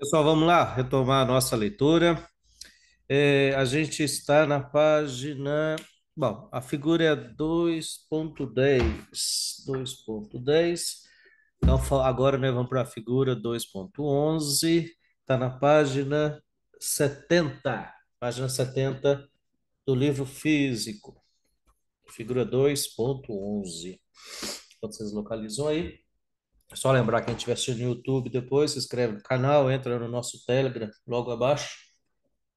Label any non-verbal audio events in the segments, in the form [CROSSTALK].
Pessoal, vamos lá retomar a nossa leitura. É, a gente está na página. Bom, a figura é 2.10. 2.10. Então, agora nós né, vamos para a figura 2.11. Está na página 70. Página 70 do livro físico. Figura 2.11. vocês localizam aí. É só lembrar quem estiver assistindo no YouTube depois, se inscreve no canal, entra no nosso Telegram logo abaixo.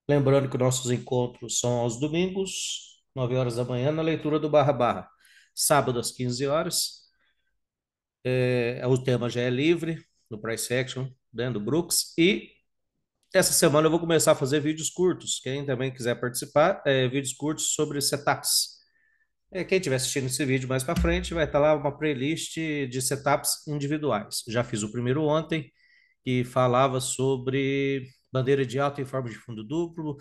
Lembrando que nossos encontros são aos domingos, 9 horas da manhã, na leitura do Barra Barra. Sábado às 15 horas. É, é, o tema já é livre, no Price Action, dentro né, do Brooks. E essa semana eu vou começar a fazer vídeos curtos. Quem também quiser participar, é, vídeos curtos sobre setups é, quem estiver assistindo esse vídeo mais para frente, vai estar tá lá uma playlist de setups individuais. Já fiz o primeiro ontem, que falava sobre bandeira de alta em forma de fundo duplo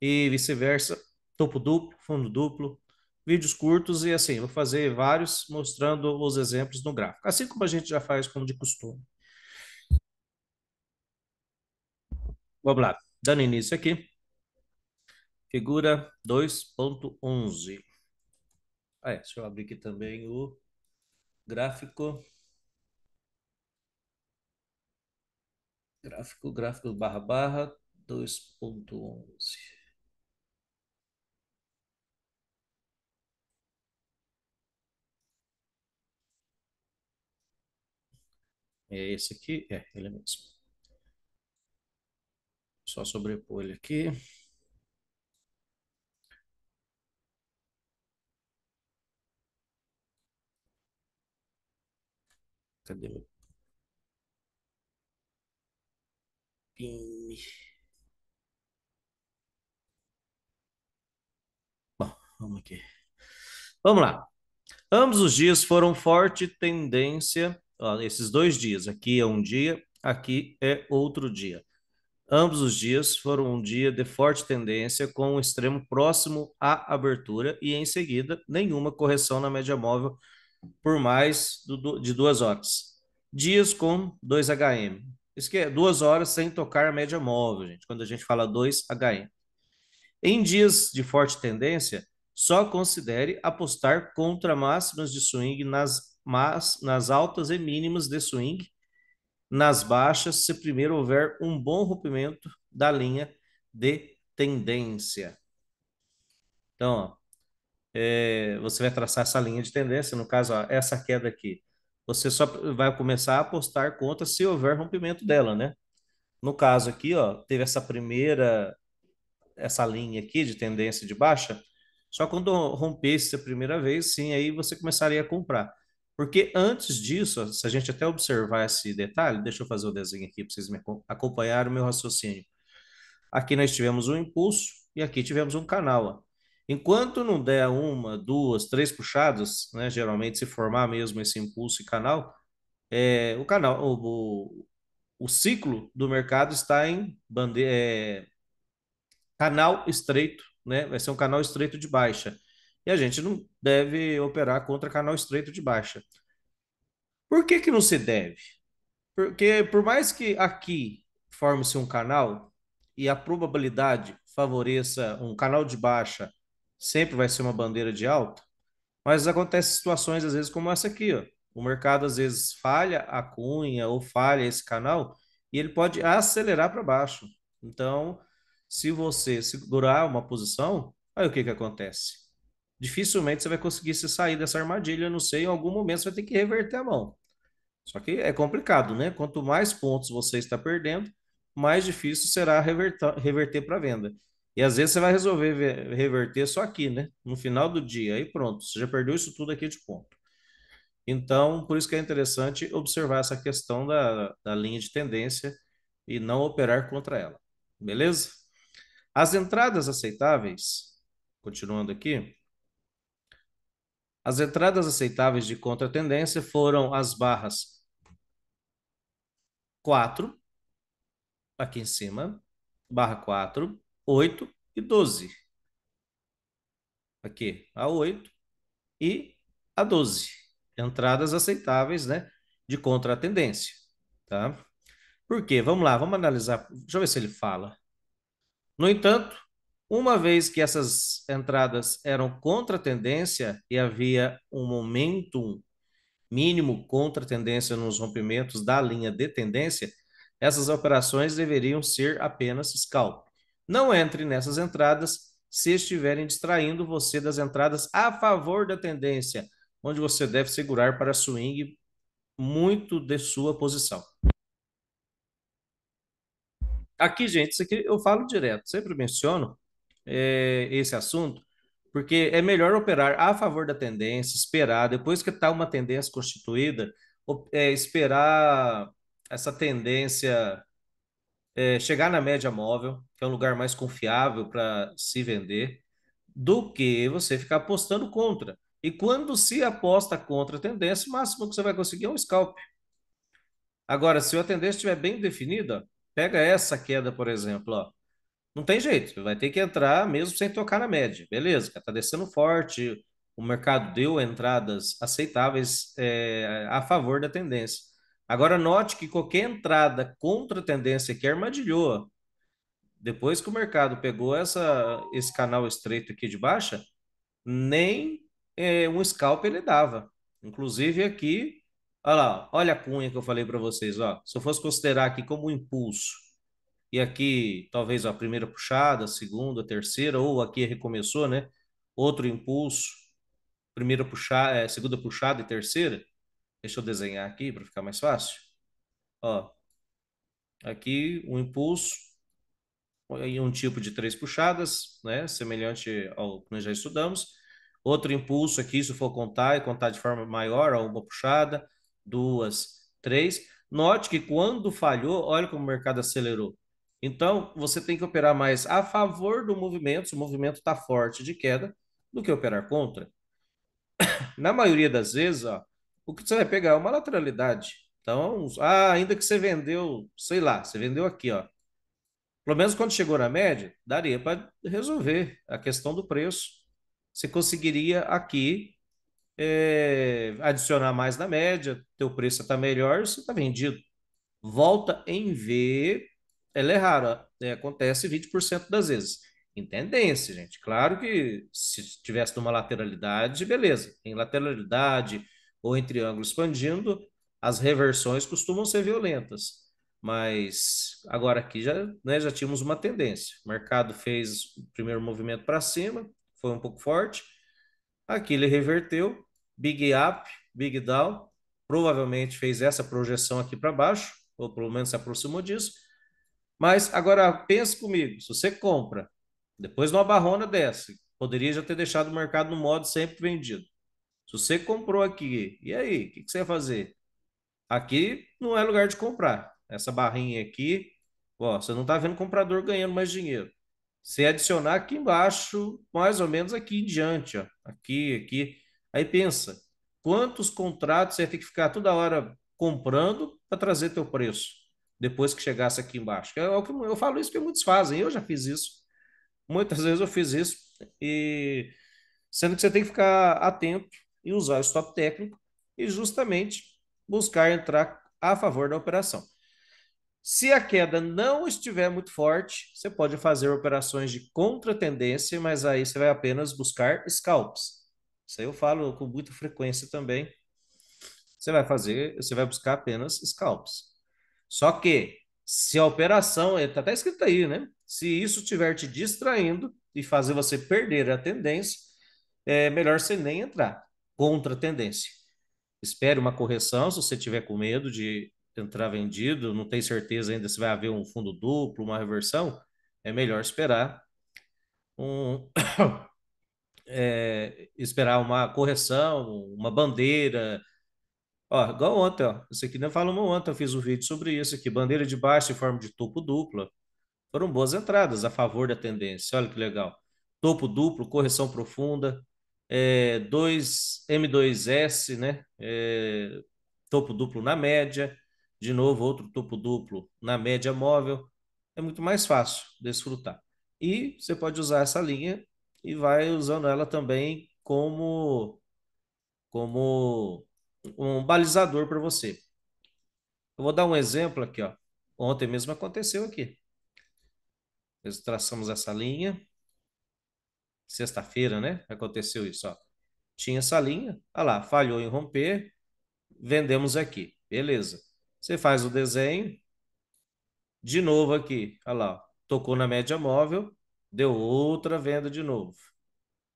e vice-versa, topo duplo, fundo duplo, vídeos curtos e assim, vou fazer vários mostrando os exemplos no gráfico, assim como a gente já faz como de costume. Vamos lá, dando início aqui. Figura 2.11. Ah, é, deixa eu abrir aqui também o gráfico. Gráfico, gráfico barra barra 2.11. É esse aqui? É, ele mesmo. Só sobrepor ele aqui. Cadê? Games. Bom, vamos aqui. Vamos lá. Ambos os dias foram forte tendência. Ó, esses dois dias, aqui é um dia, aqui é outro dia. Ambos os dias foram um dia de forte tendência, com um extremo próximo à abertura e, em seguida, nenhuma correção na média móvel por mais do, de duas horas. Dias com 2HM. Isso que é duas horas sem tocar a média móvel, gente, quando a gente fala 2HM. Em dias de forte tendência, só considere apostar contra máximas de swing nas, mas, nas altas e mínimas de swing, nas baixas, se primeiro houver um bom rompimento da linha de tendência. Então, ó, é, você vai traçar essa linha de tendência. No caso, ó, essa queda aqui, você só vai começar a apostar contra se houver rompimento dela, né? No caso aqui, ó, teve essa primeira, essa linha aqui de tendência de baixa. Só quando rompesse a primeira vez, sim, aí você começaria a comprar. Porque antes disso, se a gente até observar esse detalhe, deixa eu fazer o desenho aqui para vocês me acompanharem o meu raciocínio. Aqui nós tivemos um impulso e aqui tivemos um canal. Ó. Enquanto não der uma, duas, três puxadas, né, geralmente se formar mesmo esse impulso e canal, é, o canal, o, o, ciclo do mercado está em é, canal estreito, né? Vai ser um canal estreito de baixa. E a gente não deve operar contra canal estreito de baixa. Por que que não se deve? Porque por mais que aqui forme-se um canal e a probabilidade favoreça um canal de baixa sempre vai ser uma bandeira de alta, mas acontece situações às vezes como essa aqui, ó. O mercado às vezes falha a cunha ou falha esse canal e ele pode acelerar para baixo. Então, se você segurar uma posição, aí o que que acontece? Dificilmente você vai conseguir se sair dessa armadilha, não sei, em algum momento você vai ter que reverter a mão. Só que é complicado, né? Quanto mais pontos você está perdendo, mais difícil será reverter, reverter para venda. E às vezes você vai resolver reverter só aqui, né? No final do dia. Aí pronto, você já perdeu isso tudo aqui de ponto. Então, por isso que é interessante observar essa questão da, da linha de tendência e não operar contra ela. Beleza? As entradas aceitáveis, continuando aqui, as entradas aceitáveis de contra-tendência foram as barras 4, aqui em cima, barra 4, 8 e 12. Aqui, a 8 e a 12. Entradas aceitáveis, né? De contra-tendência, tá? Por quê? Vamos lá, vamos analisar. Deixa eu ver se ele fala. No entanto, uma vez que essas entradas eram contra tendência e havia um momento mínimo contra tendência nos rompimentos da linha de tendência, essas operações deveriam ser apenas scalp. Não entre nessas entradas se estiverem distraindo você das entradas a favor da tendência, onde você deve segurar para swing muito de sua posição. Aqui, gente, isso aqui eu falo direto, sempre menciono é, esse assunto, porque é melhor operar a favor da tendência, esperar, depois que está uma tendência constituída, é, esperar essa tendência é, chegar na média móvel, que é um lugar mais confiável para se vender, do que você ficar apostando contra. E quando se aposta contra a tendência, o máximo que você vai conseguir é um scalp. Agora, se a tendência estiver bem definida, pega essa queda, por exemplo, ó. não tem jeito, vai ter que entrar mesmo sem tocar na média. Beleza, está descendo forte, o mercado deu entradas aceitáveis é, a favor da tendência. Agora, note que qualquer entrada contra a tendência aqui é armadilhou. Depois que o mercado pegou essa, esse canal estreito aqui de baixa, nem é, um scalp ele dava. Inclusive aqui, olha lá, olha a cunha que eu falei para vocês. Ó. Se eu fosse considerar aqui como um impulso, e aqui talvez ó, a primeira puxada, a segunda, a terceira, ou aqui recomeçou, né? Outro impulso, primeira puxada, é, segunda puxada e terceira Deixa eu desenhar aqui para ficar mais fácil. Ó, aqui um impulso e um tipo de três puxadas, né? Semelhante ao que nós já estudamos. Outro impulso aqui, se for contar e é contar de forma maior, ó, uma puxada, duas, três. Note que quando falhou, olha como o mercado acelerou. Então, você tem que operar mais a favor do movimento, se o movimento está forte de queda, do que operar contra. [COUGHS] Na maioria das vezes, ó, o que você vai pegar é uma lateralidade. Então, ah, ainda que você vendeu, sei lá, você vendeu aqui, ó. Pelo menos quando chegou na média, daria para resolver a questão do preço. Você conseguiria aqui é, adicionar mais na média, teu preço está melhor, você está vendido. Volta em V, ela é rara, é, acontece 20% das vezes. Em tendência, gente. Claro que se tivesse numa lateralidade, beleza. em lateralidade, ou em triângulo expandindo, as reversões costumam ser violentas. Mas agora aqui já, né, já tínhamos uma tendência. O mercado fez o primeiro movimento para cima, foi um pouco forte. Aqui ele reverteu, big up, big down, provavelmente fez essa projeção aqui para baixo, ou pelo menos se aproximou disso. Mas agora pense comigo, se você compra, depois uma barrona dessa, poderia já ter deixado o mercado no modo sempre vendido. Se você comprou aqui, e aí? O que, que você vai fazer? Aqui não é lugar de comprar. Essa barrinha aqui, ó, você não está vendo comprador ganhando mais dinheiro. Se adicionar aqui embaixo, mais ou menos aqui em diante, ó, aqui, aqui. Aí pensa, quantos contratos você ia ter que ficar toda hora comprando para trazer teu preço depois que chegasse aqui embaixo. É o que eu falo isso que muitos fazem. Eu já fiz isso. Muitas vezes eu fiz isso e sendo que você tem que ficar atento e usar o stop técnico e justamente buscar entrar a favor da operação. Se a queda não estiver muito forte, você pode fazer operações de contra-tendência, mas aí você vai apenas buscar scalps. Isso aí eu falo com muita frequência também. Você vai fazer, você vai buscar apenas scalps. Só que se a operação, está é, até escrito aí, né? Se isso estiver te distraindo e fazer você perder a tendência, é melhor você nem entrar contra tendência. Espere uma correção se você tiver com medo de entrar vendido, não tem certeza ainda se vai haver um fundo duplo, uma reversão, é melhor esperar um [COUGHS] é, esperar uma correção, uma bandeira. Ó, igual ontem, ó. Isso aqui não falamos ontem, eu fiz um vídeo sobre isso aqui. Bandeira de baixo em forma de topo duplo. Foram boas entradas a favor da tendência. Olha que legal. Topo duplo, correção profunda é, 2 M2S, né? É, topo duplo na média, de novo outro topo duplo na média móvel, é muito mais fácil desfrutar. E você pode usar essa linha e vai usando ela também como como um balizador para você. Eu vou dar um exemplo aqui, ó. Ontem mesmo aconteceu aqui. Nós traçamos essa linha, sexta-feira, né? Aconteceu isso, ó. Tinha essa linha, olha ah lá, falhou em romper, vendemos aqui, beleza. Você faz o desenho, de novo aqui, olha ah lá, tocou na média móvel, deu outra venda de novo.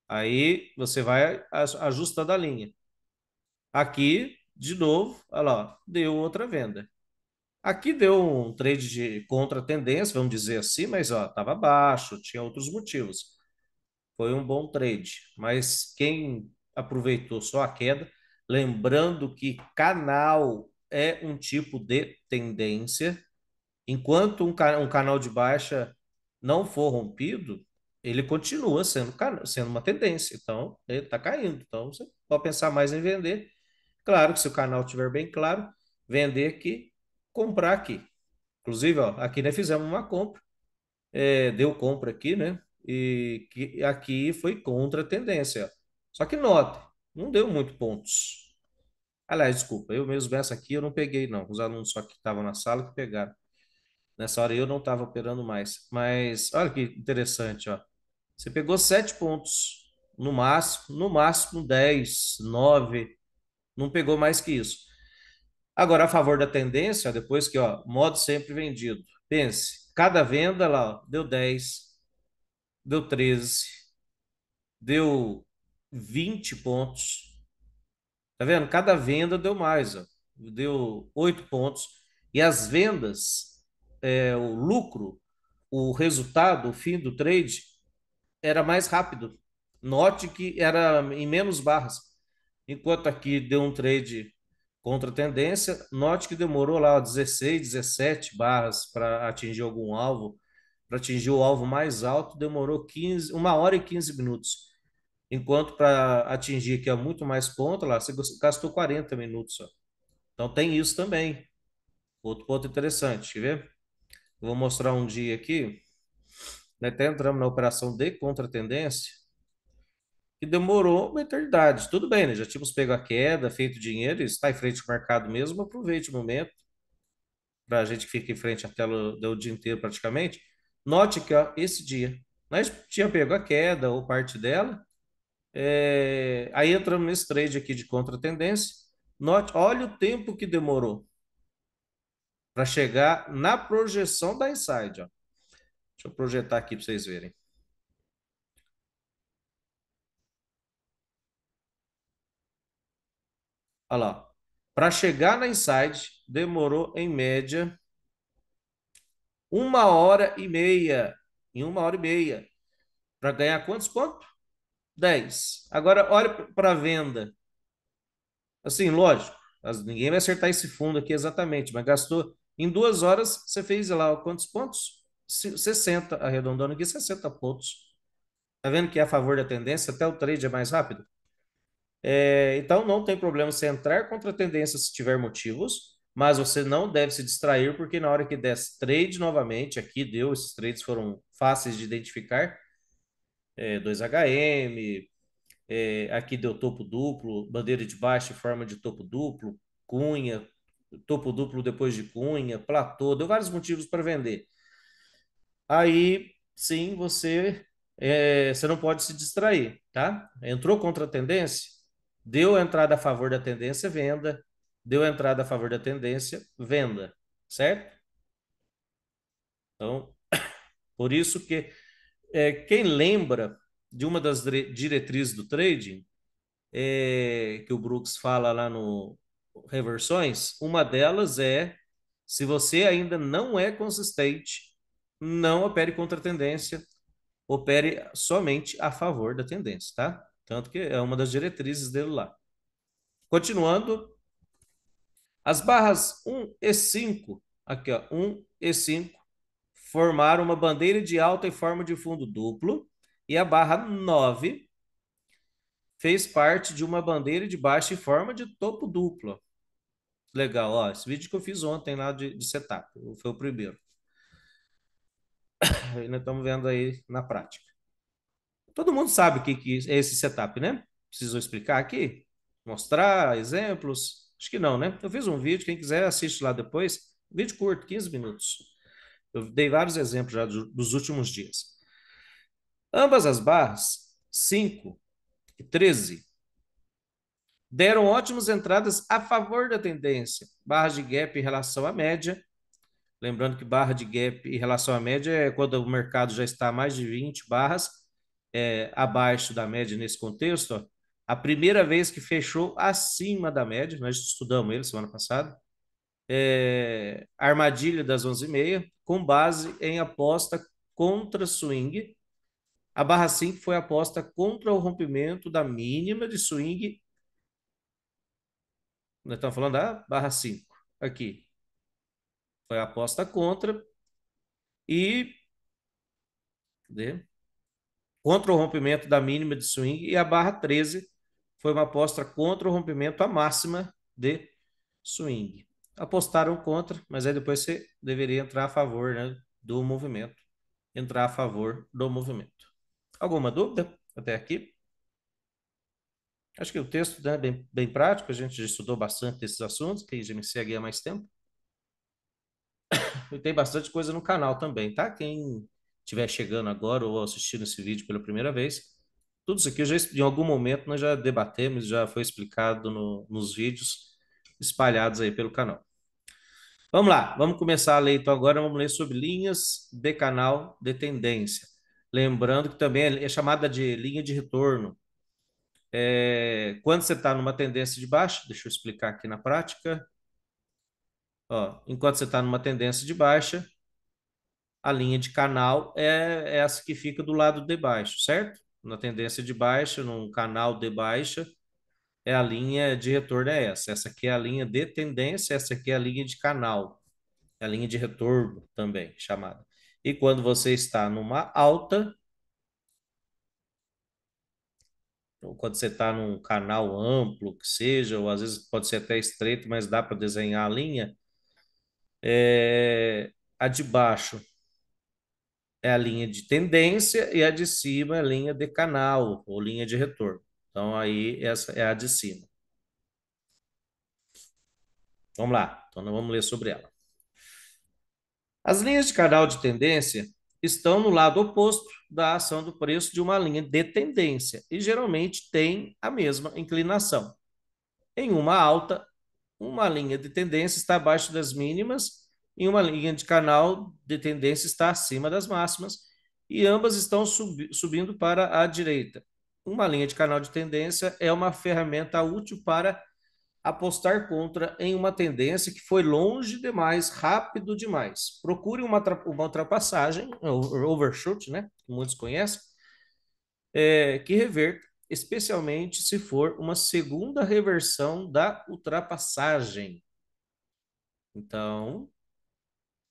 Aí você vai ajustando a linha. Aqui, de novo, olha ah lá, deu outra venda. Aqui deu um trade de contra-tendência, vamos dizer assim, mas estava baixo, tinha outros motivos. Foi um bom trade, mas quem aproveitou só a queda, lembrando que canal é um tipo de tendência, enquanto um, canal de baixa não for rompido, ele continua sendo, sendo uma tendência, então ele está caindo, então você pode pensar mais em vender. Claro que se o canal estiver bem claro, vender aqui, comprar aqui. Inclusive, ó, aqui nós né, fizemos uma compra, é, deu compra aqui, né? e que aqui foi contra a tendência. Só que note, não deu muito pontos. Aliás, desculpa, eu mesmo essa aqui eu não peguei, não. Os alunos só que estavam na sala que pegaram. Nessa hora eu não estava operando mais. Mas olha que interessante, ó. Você pegou sete pontos, no máximo, no máximo dez, nove. Não pegou mais que isso. Agora, a favor da tendência, depois que, ó, modo sempre vendido. Pense, cada venda lá, ó, deu 10, deu 13, deu 20 pontos. Tá vendo? Cada venda deu mais, ó. deu 8 pontos. E as vendas, é, o lucro, o resultado, o fim do trade, era mais rápido. Note que era em menos barras. Enquanto aqui deu um trade contra tendência, note que demorou lá 16, 17 barras para atingir algum alvo para atingir o alvo mais alto demorou 15, 1 hora e 15 minutos. Enquanto para atingir aqui é muito mais ponto lá, você gastou 40 minutos Então tem isso também. Outro ponto interessante, quer ver? vou mostrar um dia aqui. Né? até entramos na operação de contra-tendência, que demorou uma eternidade. Tudo bem, né? Já tínhamos pego a queda, feito dinheiro, está em frente ao mercado mesmo, aproveite o momento. Para a gente que fica em frente à tela o dia inteiro praticamente, Note que ó, esse dia nós tinha pego a queda ou parte dela. É... Aí entramos nesse trade aqui de contra-tendência. Note, olha o tempo que demorou para chegar na projeção da inside. Ó. Deixa eu projetar aqui para vocês verem. Olha lá. Para chegar na inside, demorou em média uma hora e meia. Em uma hora e meia. Para ganhar quantos pontos? 10. Agora, olha para a venda. Assim, lógico, ninguém vai acertar esse fundo aqui exatamente, mas gastou. Em duas horas, você fez lá quantos pontos? 60, arredondando aqui, 60 pontos. Tá vendo que é a favor da tendência? Até o trade é mais rápido. É, então, não tem problema você entrar contra a tendência se tiver motivos mas você não deve se distrair, porque na hora que der trade novamente, aqui deu, esses trades foram fáceis de identificar, é, 2HM, é, aqui deu topo duplo, bandeira de baixo em forma de topo duplo, cunha, topo duplo depois de cunha, platô, deu vários motivos para vender. Aí, sim, você, é, você não pode se distrair, tá? Entrou contra a tendência, deu a entrada a favor da tendência, venda, deu entrada a favor da tendência, venda, certo? Então, [COUGHS] por isso que é, quem lembra de uma das diretrizes do trading, é, que o Brooks fala lá no Reversões, uma delas é se você ainda não é consistente, não opere contra a tendência, opere somente a favor da tendência, tá? Tanto que é uma das diretrizes dele lá. Continuando, as barras 1 e 5, aqui ó, 1 e 5, formaram uma bandeira de alta em forma de fundo duplo, e a barra 9 fez parte de uma bandeira de baixo em forma de topo duplo. Legal, ó, esse vídeo que eu fiz ontem lá de, de setup, foi o primeiro. E nós [COUGHS] estamos vendo aí na prática. Todo mundo sabe o que, que é esse setup, né? Preciso explicar aqui, mostrar exemplos. Acho que não, né? Eu fiz um vídeo, quem quiser assiste lá depois. Vídeo curto, 15 minutos. Eu dei vários exemplos já dos últimos dias. Ambas as barras, 5 e 13, deram ótimas entradas a favor da tendência. Barra de gap em relação à média. Lembrando que barra de gap em relação à média é quando o mercado já está a mais de 20 barras é, abaixo da média nesse contexto. Ó. A primeira vez que fechou acima da média, nós estudamos ele semana passada, é, armadilha das 11,5, com base em aposta contra swing. A barra 5 foi aposta contra o rompimento da mínima de swing. Nós estamos falando da barra 5 aqui. Foi aposta contra. E. Cadê? Contra o rompimento da mínima de swing e a barra 13 foi uma aposta contra o rompimento à máxima de swing. Apostaram contra, mas aí depois você deveria entrar a favor né, do movimento. Entrar a favor do movimento. Alguma dúvida até aqui? Acho que o texto é bem, bem prático, a gente já estudou bastante esses assuntos, quem já me segue há mais tempo. [COUGHS] e tem bastante coisa no canal também, tá? Quem estiver chegando agora ou assistindo esse vídeo pela primeira vez, tudo isso aqui já, em algum momento nós já debatemos, já foi explicado no, nos vídeos espalhados aí pelo canal. Vamos lá, vamos começar a ler então agora, vamos ler sobre linhas de canal de tendência. Lembrando que também é, é chamada de linha de retorno. É, quando você está numa tendência de baixa, deixa eu explicar aqui na prática. Ó, enquanto você está numa tendência de baixa, a linha de canal é, é essa que fica do lado de baixo, certo? na tendência de baixa, num canal de baixa, é a linha de retorno é essa. Essa aqui é a linha de tendência, essa aqui é a linha de canal. É a linha de retorno também, chamada. E quando você está numa alta, ou quando você está num canal amplo, que seja, ou às vezes pode ser até estreito, mas dá para desenhar a linha, é, a de baixo é a linha de tendência e a de cima é a linha de canal ou linha de retorno. Então, aí essa é a de cima. Vamos lá, então nós vamos ler sobre ela. As linhas de canal de tendência estão no lado oposto da ação do preço de uma linha de tendência e geralmente têm a mesma inclinação. Em uma alta, uma linha de tendência está abaixo das mínimas em uma linha de canal de tendência está acima das máximas e ambas estão subindo para a direita. Uma linha de canal de tendência é uma ferramenta útil para apostar contra em uma tendência que foi longe demais, rápido demais. Procure uma, uma ultrapassagem, é overshoot, né? Que muitos conhecem, é, que reverta, especialmente se for uma segunda reversão da ultrapassagem. Então,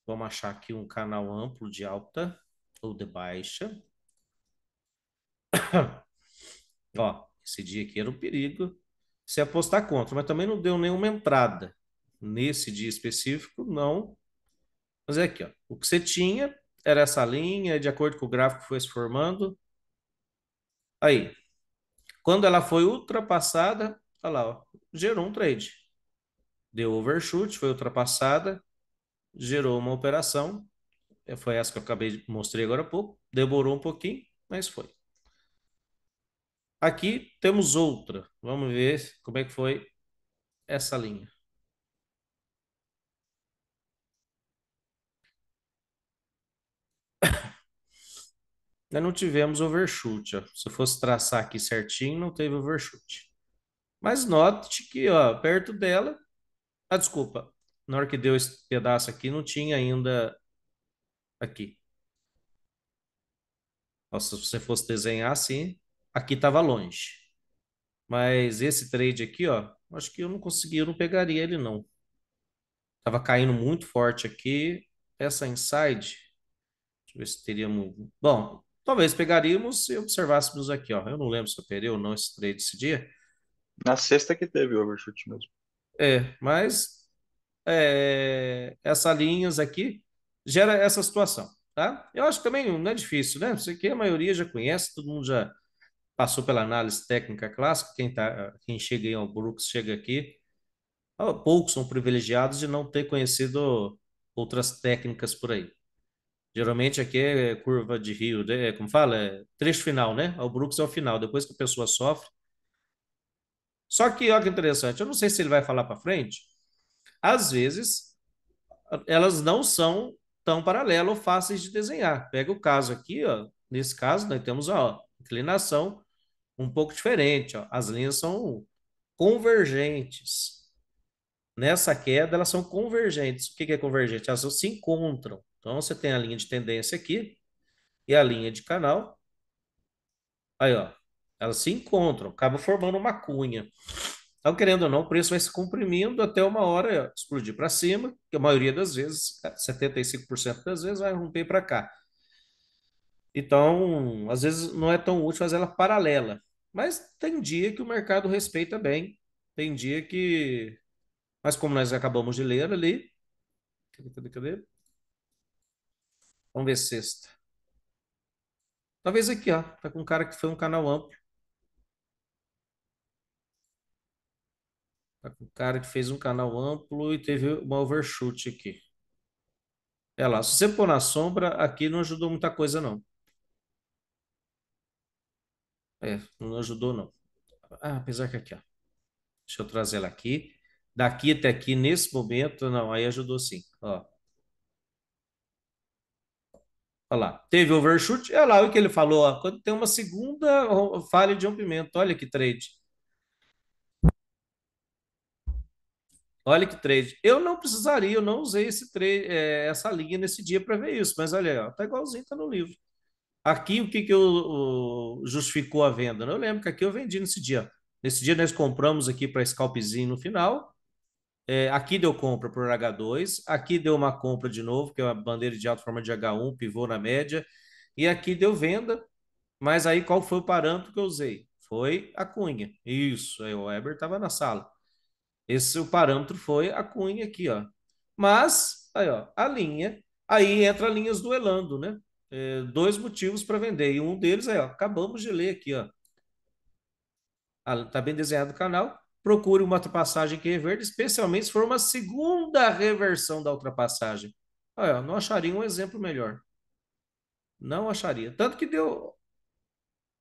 Vamos achar aqui um canal amplo de alta ou de baixa. Ó, esse dia aqui era um perigo se apostar contra, mas também não deu nenhuma entrada nesse dia específico, não. Mas é aqui, ó. O que você tinha era essa linha, de acordo com o gráfico que foi se formando. Aí, quando ela foi ultrapassada, olha lá, ó, gerou um trade. Deu overshoot, foi ultrapassada, gerou uma operação, é, foi essa que eu acabei mostrei agora há pouco, demorou um pouquinho, mas foi. Aqui temos outra. Vamos ver como é que foi essa linha. Nós [COUGHS] não tivemos overshoot. Ó. Se eu fosse traçar aqui certinho, não teve overshoot. Mas note que ó, perto dela... Ah, desculpa na hora que deu esse pedaço aqui, não tinha ainda aqui. Nossa, se você fosse desenhar assim, aqui estava longe. Mas esse trade aqui, ó, acho que eu não consegui, eu não pegaria ele não. Tava caindo muito forte aqui. Essa inside, deixa eu ver se teríamos. Bom, talvez pegaríamos se observássemos aqui, ó. Eu não lembro se eu peguei ou não esse trade esse dia. Na sexta que teve o overshoot mesmo. É, mas é, essa linhas aqui gera essa situação, tá? Eu acho que também não é difícil, né? Isso aqui a maioria já conhece, todo mundo já passou pela análise técnica clássica, quem, tá, quem chega em ao é Brooks chega aqui. Poucos são privilegiados de não ter conhecido outras técnicas por aí. Geralmente aqui é curva de rio, né? é, como fala? É trecho final, né? O Brooks é o final, depois que a pessoa sofre. Só que, olha que interessante, eu não sei se ele vai falar para frente, às vezes, elas não são tão paralelas ou fáceis de desenhar. Pega o caso aqui, ó, nesse caso, nós temos a inclinação um pouco diferente. Ó. As linhas são convergentes. Nessa queda, elas são convergentes. O que é convergente? Elas se encontram. Então, você tem a linha de tendência aqui e a linha de canal. Aí, ó. Elas se encontram, acabam formando uma cunha. Então, querendo ou não, o preço vai se comprimindo até uma hora explodir para cima, que a maioria das vezes, 75% é, das vezes, vai romper para cá. Então, às vezes não é tão útil fazer ela paralela. Mas tem dia que o mercado respeita bem, tem dia que. Mas como nós acabamos de ler ali. Cadê, cadê, cadê? Vamos ver sexta. Talvez aqui, ó. Tá com um cara que foi um canal amplo. o cara que fez um canal amplo e teve uma overshoot aqui. É lá, se você pôr na sombra, aqui não ajudou muita coisa, não. É, não ajudou, não. Ah, apesar que aqui, ó. Deixa eu trazer ela aqui. Daqui até aqui, nesse momento, não, aí ajudou sim, ó. Olha lá, teve overshoot, olha lá o que ele falou, ó, quando tem uma segunda falha de rompimento, olha que trade. Olha que trade. Eu não precisaria, eu não usei esse trade, é, essa linha nesse dia para ver isso, mas olha, ó, tá igualzinho, está no livro. Aqui o que, que eu, o, justificou a venda? Né? Eu lembro que aqui eu vendi nesse dia. Nesse dia nós compramos aqui para scalpzinho no final. É, aqui deu compra por H2, aqui deu uma compra de novo, que é uma bandeira de alta forma de H1, pivô na média, e aqui deu venda. Mas aí qual foi o parâmetro que eu usei? Foi a cunha. Isso, aí o Weber estava na sala. Esse o parâmetro foi a cunha aqui, ó. Mas, aí, ó, a linha. Aí entra linhas duelando, né? É, dois motivos para vender. E um deles é, ó, acabamos de ler aqui, ó. Está bem desenhado o canal. Procure uma ultrapassagem que reverte, é especialmente se for uma segunda reversão da ultrapassagem. Olha, não acharia um exemplo melhor. Não acharia. Tanto que deu.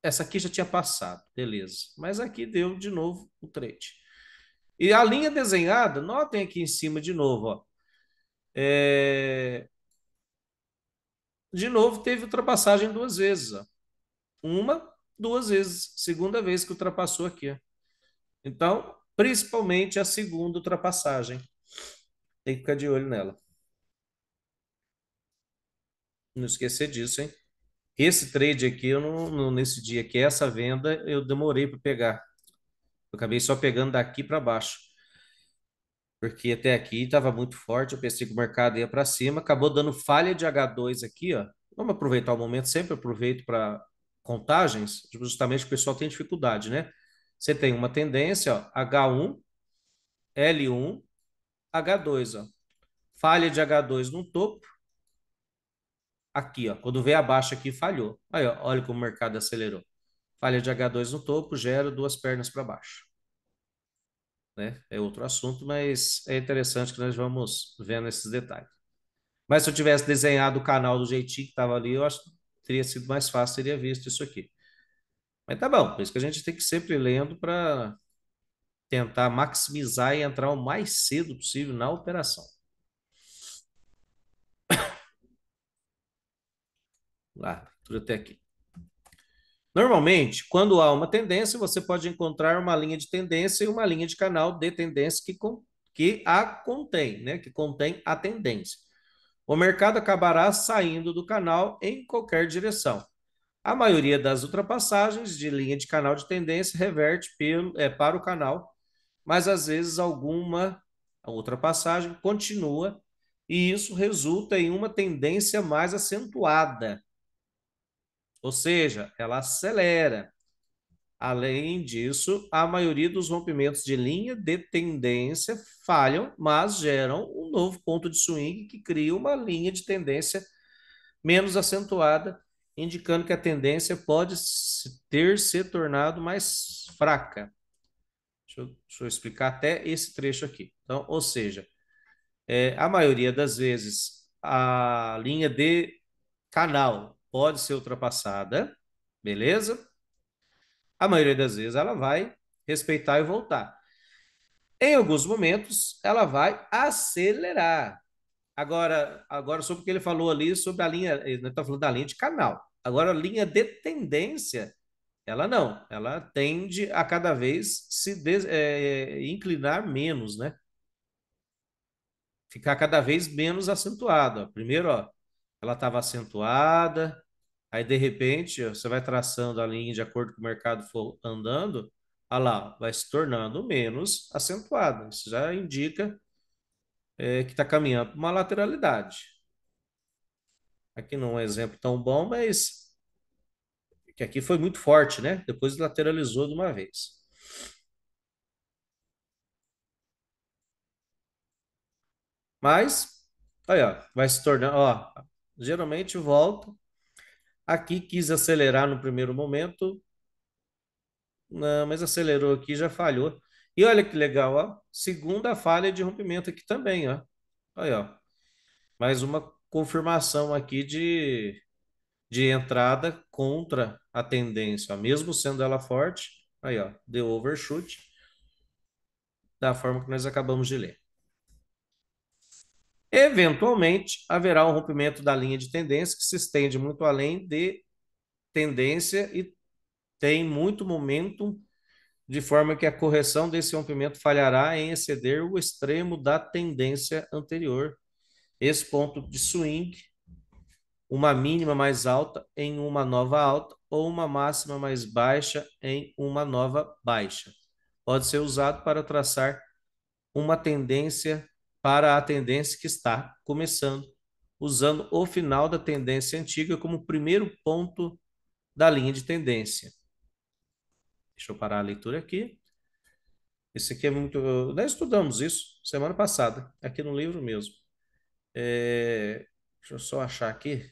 Essa aqui já tinha passado, beleza. Mas aqui deu de novo o trade. E a linha desenhada, notem aqui em cima de novo, ó. É... De novo, teve ultrapassagem duas vezes. Ó. Uma, duas vezes. Segunda vez que ultrapassou aqui. Ó. Então, principalmente a segunda ultrapassagem. Tem que ficar de olho nela. Não esquecer disso, hein? Esse trade aqui, eu não, nesse dia aqui, essa venda, eu demorei para pegar. Eu acabei só pegando daqui para baixo. Porque até aqui estava muito forte, eu pensei que o mercado ia para cima, acabou dando falha de H2 aqui, ó. Vamos aproveitar o momento, sempre aproveito para contagens, tipo, justamente o pessoal tem dificuldade, né? Você tem uma tendência, ó, H1, L1, H2, ó. Falha de H2 no topo. Aqui, ó, quando veio abaixo aqui, falhou. Aí, ó, olha como o mercado acelerou. Falha de H2 no topo, gera duas pernas para baixo né? É outro assunto, mas é interessante que nós vamos vendo esses detalhes. Mas se eu tivesse desenhado o canal do jeitinho que estava ali, eu acho que teria sido mais fácil, teria visto isso aqui. Mas tá bom, por isso que a gente tem que sempre lendo para tentar maximizar e entrar o mais cedo possível na operação. [COUGHS] Lá, tudo até aqui. Normalmente, quando há uma tendência, você pode encontrar uma linha de tendência e uma linha de canal de tendência que, que a contém, né? que contém a tendência. O mercado acabará saindo do canal em qualquer direção. A maioria das ultrapassagens de linha de canal de tendência reverte pelo, é, para o canal, mas às vezes alguma ultrapassagem continua e isso resulta em uma tendência mais acentuada ou seja, ela acelera. Além disso, a maioria dos rompimentos de linha de tendência falham, mas geram um novo ponto de swing que cria uma linha de tendência menos acentuada, indicando que a tendência pode ter se tornado mais fraca. Deixa eu, deixa eu explicar até esse trecho aqui. Então, ou seja, é, a maioria das vezes a linha de canal pode ser ultrapassada, beleza? A maioria das vezes ela vai respeitar e voltar. Em alguns momentos, ela vai acelerar. Agora, agora sobre o que ele falou ali, sobre a linha, ele está falando da linha de canal. Agora, a linha de tendência, ela não, ela tende a cada vez se des, é, inclinar menos, né? Ficar cada vez menos acentuada. Primeiro, ó, ela estava acentuada, Aí, de repente, você vai traçando a linha de acordo com o mercado for andando, ah lá, vai se tornando menos acentuada. Isso já indica é, que está caminhando para uma lateralidade. Aqui não é um exemplo tão bom, mas que aqui foi muito forte, né? Depois lateralizou de uma vez. Mas, aí, ó, vai se tornando. ó, geralmente volta Aqui quis acelerar no primeiro momento, não, mas acelerou aqui, já falhou. E olha que legal, ó. Segunda falha de rompimento aqui também, ó. Aí, ó. Mais uma confirmação aqui de, de entrada contra a tendência, ó. mesmo sendo ela forte. Aí, ó, deu overshoot da forma que nós acabamos de ler. Eventualmente, haverá um rompimento da linha de tendência que se estende muito além de tendência e tem muito momento de forma que a correção desse rompimento falhará em exceder o extremo da tendência anterior. Esse ponto de swing, uma mínima mais alta em uma nova alta ou uma máxima mais baixa em uma nova baixa. Pode ser usado para traçar uma tendência para a tendência que está começando, usando o final da tendência antiga como primeiro ponto da linha de tendência. Deixa eu parar a leitura aqui. Esse aqui é muito. Nós estudamos isso semana passada, aqui no livro mesmo. É... Deixa eu só achar aqui.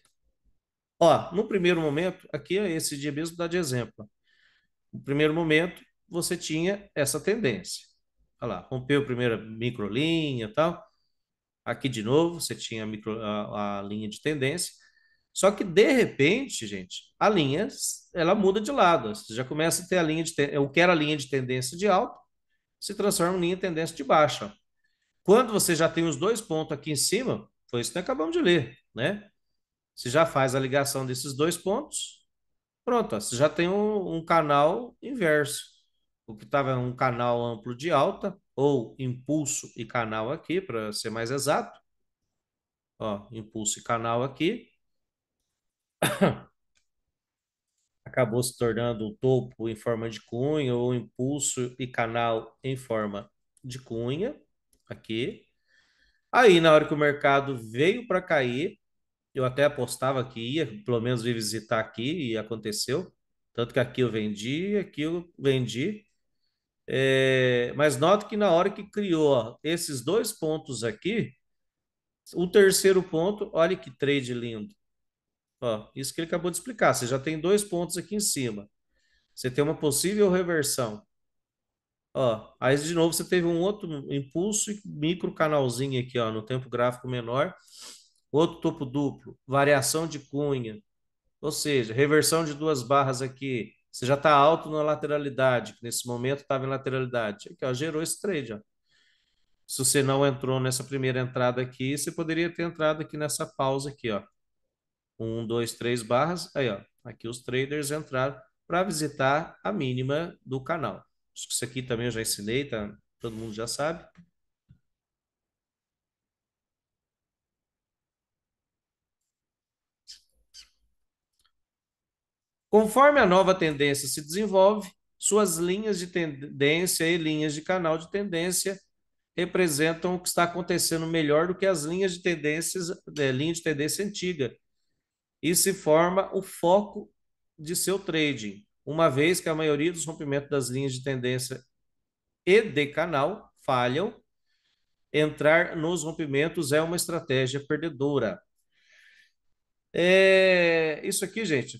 Ó, no primeiro momento, aqui é esse dia mesmo dá de exemplo. No primeiro momento, você tinha essa tendência. Olha lá, rompeu a primeira microlinha e tal. Aqui de novo, você tinha a, micro, a, a, linha de tendência. Só que, de repente, gente, a linha ela muda de lado. Você já começa a ter a linha de o que era a linha de tendência de alta, se transforma em linha de tendência de baixa. Quando você já tem os dois pontos aqui em cima, foi isso que acabamos de ler, né? Você já faz a ligação desses dois pontos, pronto, ó, você já tem um, um canal inverso. O que estava é um canal amplo de alta, ou impulso e canal aqui, para ser mais exato. Ó, impulso e canal aqui. [COUGHS] Acabou se tornando um topo em forma de cunha, ou impulso e canal em forma de cunha, aqui. Aí, na hora que o mercado veio para cair, eu até apostava que ia, pelo menos, visitar aqui, e aconteceu. Tanto que aqui eu vendi, aqui eu vendi. É, mas note que na hora que criou ó, esses dois pontos aqui, o terceiro ponto, olha que trade lindo. Ó, isso que ele acabou de explicar. Você já tem dois pontos aqui em cima. Você tem uma possível reversão. Ó, aí de novo você teve um outro impulso e micro canalzinho aqui, ó, no tempo gráfico menor. Outro topo duplo, variação de cunha. Ou seja, reversão de duas barras aqui, você já está alto na lateralidade, que nesse momento estava em lateralidade. Aqui, ó, gerou esse trade. Ó. Se você não entrou nessa primeira entrada aqui, você poderia ter entrado aqui nessa pausa aqui, ó. Um, dois, três barras. Aí, ó. Aqui os traders entraram para visitar a mínima do canal. Isso aqui também eu já ensinei, tá? Todo mundo já sabe. Conforme a nova tendência se desenvolve, suas linhas de tendência e linhas de canal de tendência representam o que está acontecendo melhor do que as linhas de tendências, é, linha de tendência antiga. E se forma o foco de seu trading, uma vez que a maioria dos rompimentos das linhas de tendência e de canal falham, entrar nos rompimentos é uma estratégia perdedora. É, isso aqui, gente,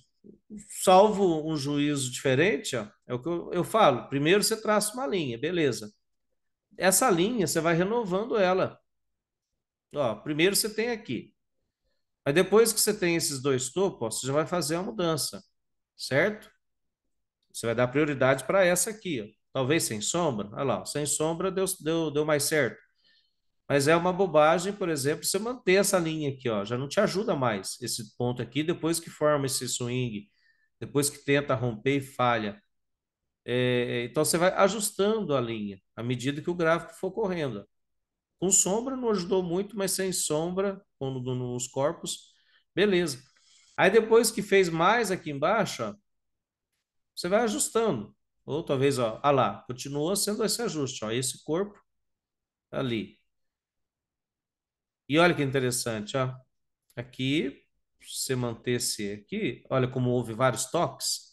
salvo um juízo diferente, ó, é o que eu, eu falo. Primeiro você traça uma linha, beleza. Essa linha você vai renovando ela. Ó, primeiro você tem aqui. Mas depois que você tem esses dois topos, ó, você já vai fazer a mudança, certo? Você vai dar prioridade para essa aqui. Ó. Talvez sem sombra. Olha lá, sem sombra deu, deu, deu mais certo. Mas é uma bobagem, por exemplo, você manter essa linha aqui, ó, já não te ajuda mais. Esse ponto aqui, depois que forma esse swing depois que tenta romper e falha. É, então você vai ajustando a linha à medida que o gráfico for correndo. Com sombra não ajudou muito, mas sem sombra, quando nos corpos, beleza. Aí depois que fez mais aqui embaixo, ó, você vai ajustando. Ou talvez, ó, ah lá, continuou sendo esse ajuste, ó, esse corpo tá ali. E olha que interessante, ó. Aqui você manter-se aqui, olha como houve vários toques.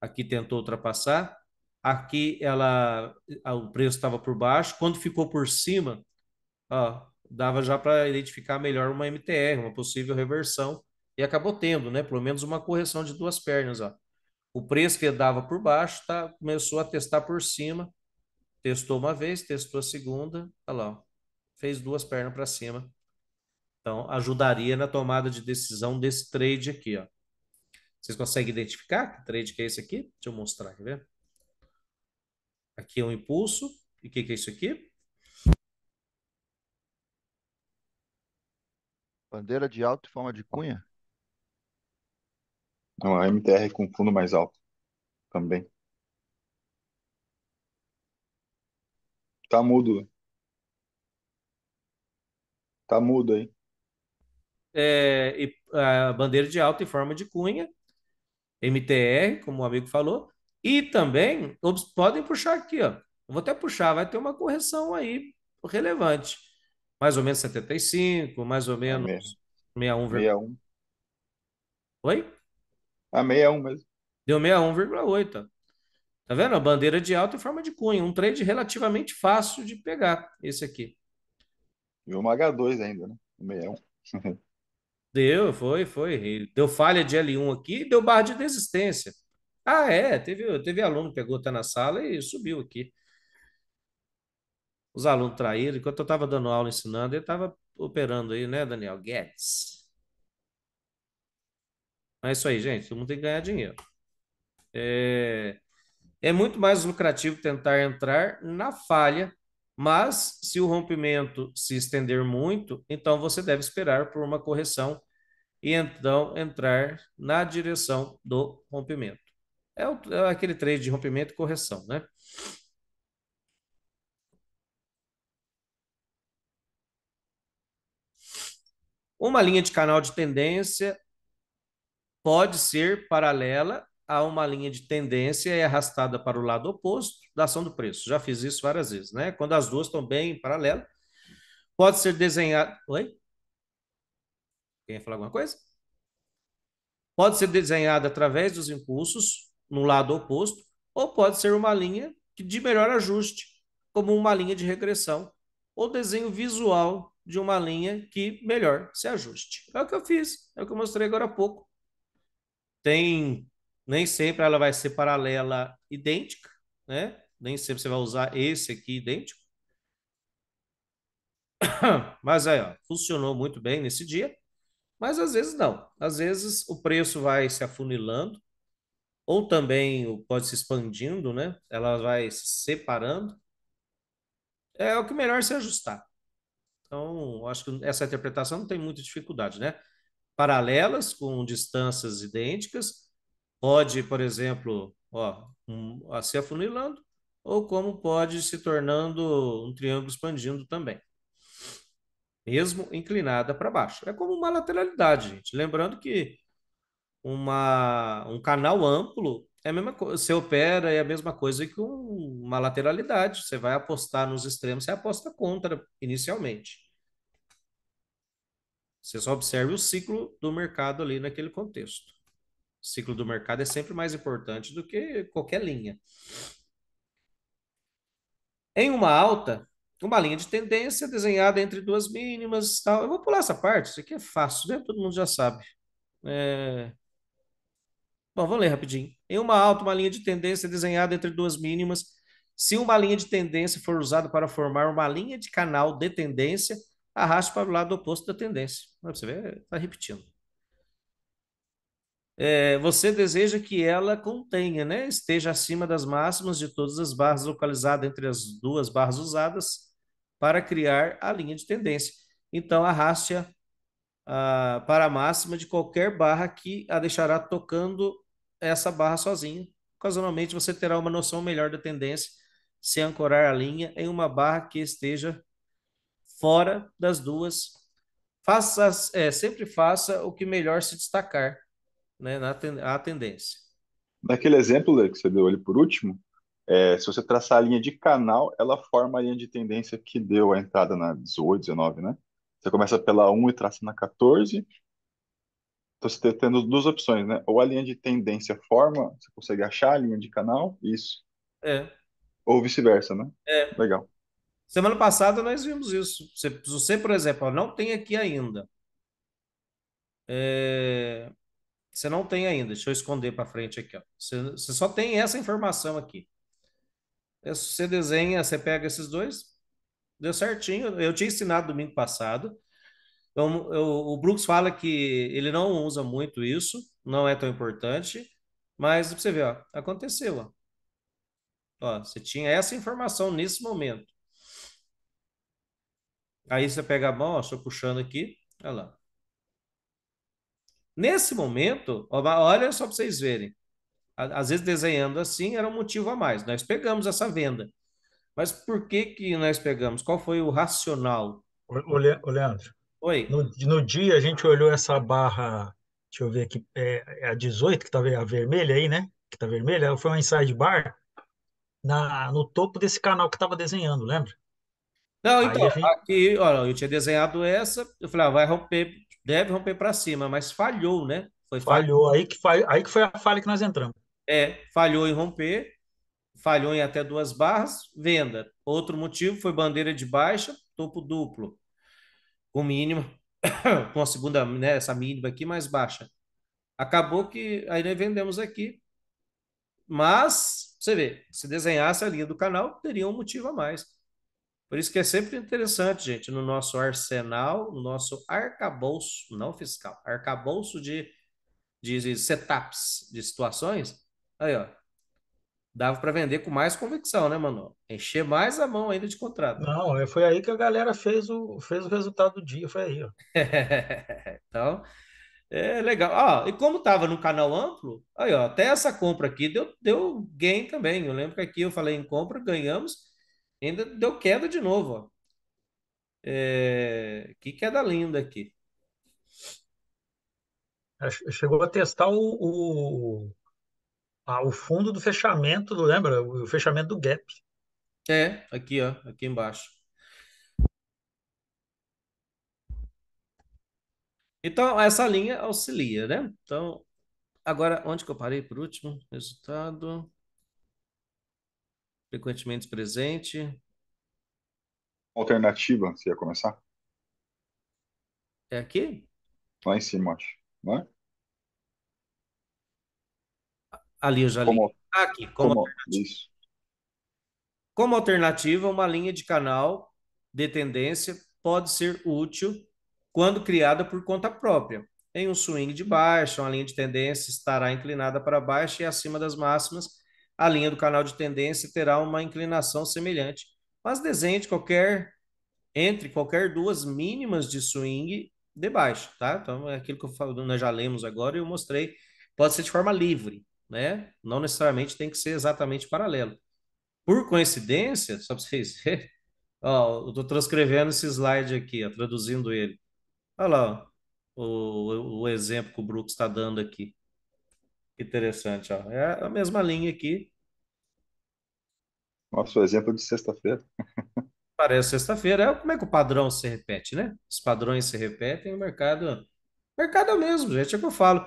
Aqui tentou ultrapassar, aqui ela o preço estava por baixo, quando ficou por cima, ó, dava já para identificar melhor uma MTR, uma possível reversão e acabou tendo, né, pelo menos uma correção de duas pernas, ó. O preço que dava por baixo tá, começou a testar por cima, testou uma vez, testou a segunda, olha lá, ó, fez duas pernas para cima então, ajudaria na tomada de decisão desse trade aqui, ó. Vocês conseguem identificar que trade que é esse aqui? Deixa eu mostrar, ver? Aqui é um impulso. E o que, que é isso aqui? Bandeira de alto em forma de cunha? Não, a MTR é com fundo mais alto também. Tá mudo. Né? Tá mudo aí é, e, a bandeira de alta em forma de cunha, MTR, como o amigo falou, e também podem puxar aqui, ó. Vou até puxar, vai ter uma correção aí relevante. Mais ou menos 75, mais ou é menos 61, 61. Oi? Ah, a 61 mesmo. Deu 61,8. Tá vendo? A bandeira de alta em forma de cunha. Um trade relativamente fácil de pegar, esse aqui. E uma H2 ainda, né? 61. [LAUGHS] Deu, foi, foi. Deu falha de L1 aqui, deu barra de desistência. Ah, é, teve, teve aluno pegou, até tá na sala e subiu aqui. Os alunos traíram. Enquanto eu estava dando aula, ensinando, ele estava operando aí, né, Daniel Guedes? Mas é isso aí, gente. Todo mundo tem que ganhar dinheiro. É, é muito mais lucrativo tentar entrar na falha mas, se o rompimento se estender muito, então você deve esperar por uma correção e então entrar na direção do rompimento. É, o, é aquele trade de rompimento e correção, né? Uma linha de canal de tendência pode ser paralela a uma linha de tendência e é arrastada para o lado oposto da ação do preço. Já fiz isso várias vezes, né? Quando as duas estão bem em paralelo, pode ser desenhada. Oi? Quem ia falar alguma coisa? Pode ser desenhada através dos impulsos no lado oposto, ou pode ser uma linha de melhor ajuste, como uma linha de regressão, ou desenho visual de uma linha que melhor se ajuste. É o que eu fiz, é o que eu mostrei agora há pouco. Tem nem sempre ela vai ser paralela idêntica, né? Nem sempre você vai usar esse aqui idêntico. [COUGHS] Mas aí, ó, funcionou muito bem nesse dia. Mas às vezes não. Às vezes o preço vai se afunilando, ou também pode se expandindo, né? Ela vai se separando. É o que melhor se ajustar. Então, acho que essa interpretação não tem muita dificuldade, né? Paralelas com distâncias idênticas, pode, por exemplo, ó, um, a se afunilando, ou como pode se tornando um triângulo expandindo também. Mesmo inclinada para baixo. É como uma lateralidade, gente. Lembrando que uma, um canal amplo é a mesma coisa. Você opera é a mesma coisa que um, uma lateralidade. Você vai apostar nos extremos, você aposta contra inicialmente. Você só observe o ciclo do mercado ali naquele contexto ciclo do mercado é sempre mais importante do que qualquer linha. Em uma alta, uma linha de tendência desenhada entre duas mínimas. Tal. Eu vou pular essa parte, isso aqui é fácil, né? todo mundo já sabe. É... Bom, vamos ler rapidinho. Em uma alta, uma linha de tendência desenhada entre duas mínimas. Se uma linha de tendência for usada para formar uma linha de canal de tendência, arraste para o lado oposto da tendência. Você vê, está repetindo é, você deseja que ela contenha, né? esteja acima das máximas de todas as barras localizadas entre as duas barras usadas para criar a linha de tendência. Então, arraste-a ah, para a máxima de qualquer barra que a deixará tocando essa barra sozinha. Ocasionalmente, você terá uma noção melhor da tendência se ancorar a linha em uma barra que esteja fora das duas. Faça, é, sempre faça o que melhor se destacar né, na ten a tendência. Naquele exemplo que você deu ali por último, é, se você traçar a linha de canal, ela forma a linha de tendência que deu a entrada na 18, 19, né? Você começa pela 1 e traça na 14. Então você tem tá tendo duas opções, né? Ou a linha de tendência forma, você consegue achar a linha de canal, isso. É. Ou vice-versa, né? É. Legal. Semana passada nós vimos isso. Se você, por exemplo, não tem aqui ainda. É... Você não tem ainda. Deixa eu esconder para frente aqui. Ó. Você, você só tem essa informação aqui. É, você desenha, você pega esses dois, deu certinho. Eu tinha ensinado domingo passado. eu, o Brooks fala que ele não usa muito isso, não é tão importante, mas você vê, ó, aconteceu. Ó. Ó, você tinha essa informação nesse momento. Aí você pega a mão, ó, estou puxando aqui, olha lá. Nesse momento, olha só para vocês verem. Às vezes desenhando assim era um motivo a mais. Nós pegamos essa venda. Mas por que que nós pegamos? Qual foi o racional? Ô, Le... Leandro. Oi. No, no, dia a gente olhou essa barra, deixa eu ver aqui, é, é a 18 que está a vermelha aí, né? Que está vermelha, foi uma inside bar na no topo desse canal que estava desenhando, lembra? Não, então, gente... aqui, olha, eu tinha desenhado essa, eu falei, ah, vai romper deve romper para cima, mas falhou, né? Foi falhou, aí, que aí que foi a falha que nós entramos. É, falhou em romper, falhou em até duas barras, venda. Outro motivo foi bandeira de baixa, topo duplo, com mínimo [COUGHS] com a segunda, né, essa mínima aqui mais baixa. Acabou que aí nós vendemos aqui, mas você vê, se desenhasse a linha do canal, teria um motivo a mais. Por isso que é sempre interessante, gente, no nosso arsenal, no nosso arcabouço, não fiscal, arcabouço de, de, de setups, de situações, aí, ó, dava para vender com mais convicção, né, Manu? Encher mais a mão ainda de contrato. Não, é, foi aí que a galera fez o, fez o resultado do dia, foi aí, ó. [LAUGHS] então, é legal. ó e como estava no canal amplo, aí, ó, até essa compra aqui deu, deu gain também. Eu lembro que aqui eu falei em compra, ganhamos Ainda deu queda de novo, ó. É... Que queda linda aqui. É, chegou a testar o, o, o fundo do fechamento, lembra? O fechamento do gap. É, aqui, ó, aqui embaixo. Então, essa linha auxilia, né? Então, agora, onde que eu parei por último? Resultado frequentemente presente. Alternativa, você ia começar? É aqui? Lá em cima, acho. Não é? Ali eu já li. Como, ah, aqui, como, como alternativa. Isso. Como alternativa, uma linha de canal de tendência pode ser útil quando criada por conta própria. Em um swing de baixa, uma linha de tendência estará inclinada para baixo e acima das máximas a linha do canal de tendência terá uma inclinação semelhante. Mas desenhe de qualquer, entre qualquer duas mínimas de swing de baixo, tá? Então, é aquilo que eu falo, nós já lemos agora e eu mostrei. Pode ser de forma livre, né? Não necessariamente tem que ser exatamente paralelo. Por coincidência, só para vocês [LAUGHS] verem, ó, eu estou transcrevendo esse slide aqui, ó, traduzindo ele. Olha lá, ó, o, o exemplo que o Brooks está dando aqui. Interessante, ó. É a mesma linha aqui. nosso exemplo de sexta-feira. Parece sexta-feira. É, como é que o padrão se repete, né? Os padrões se repetem, o mercado. mercado é o mesmo, gente. É o que eu falo.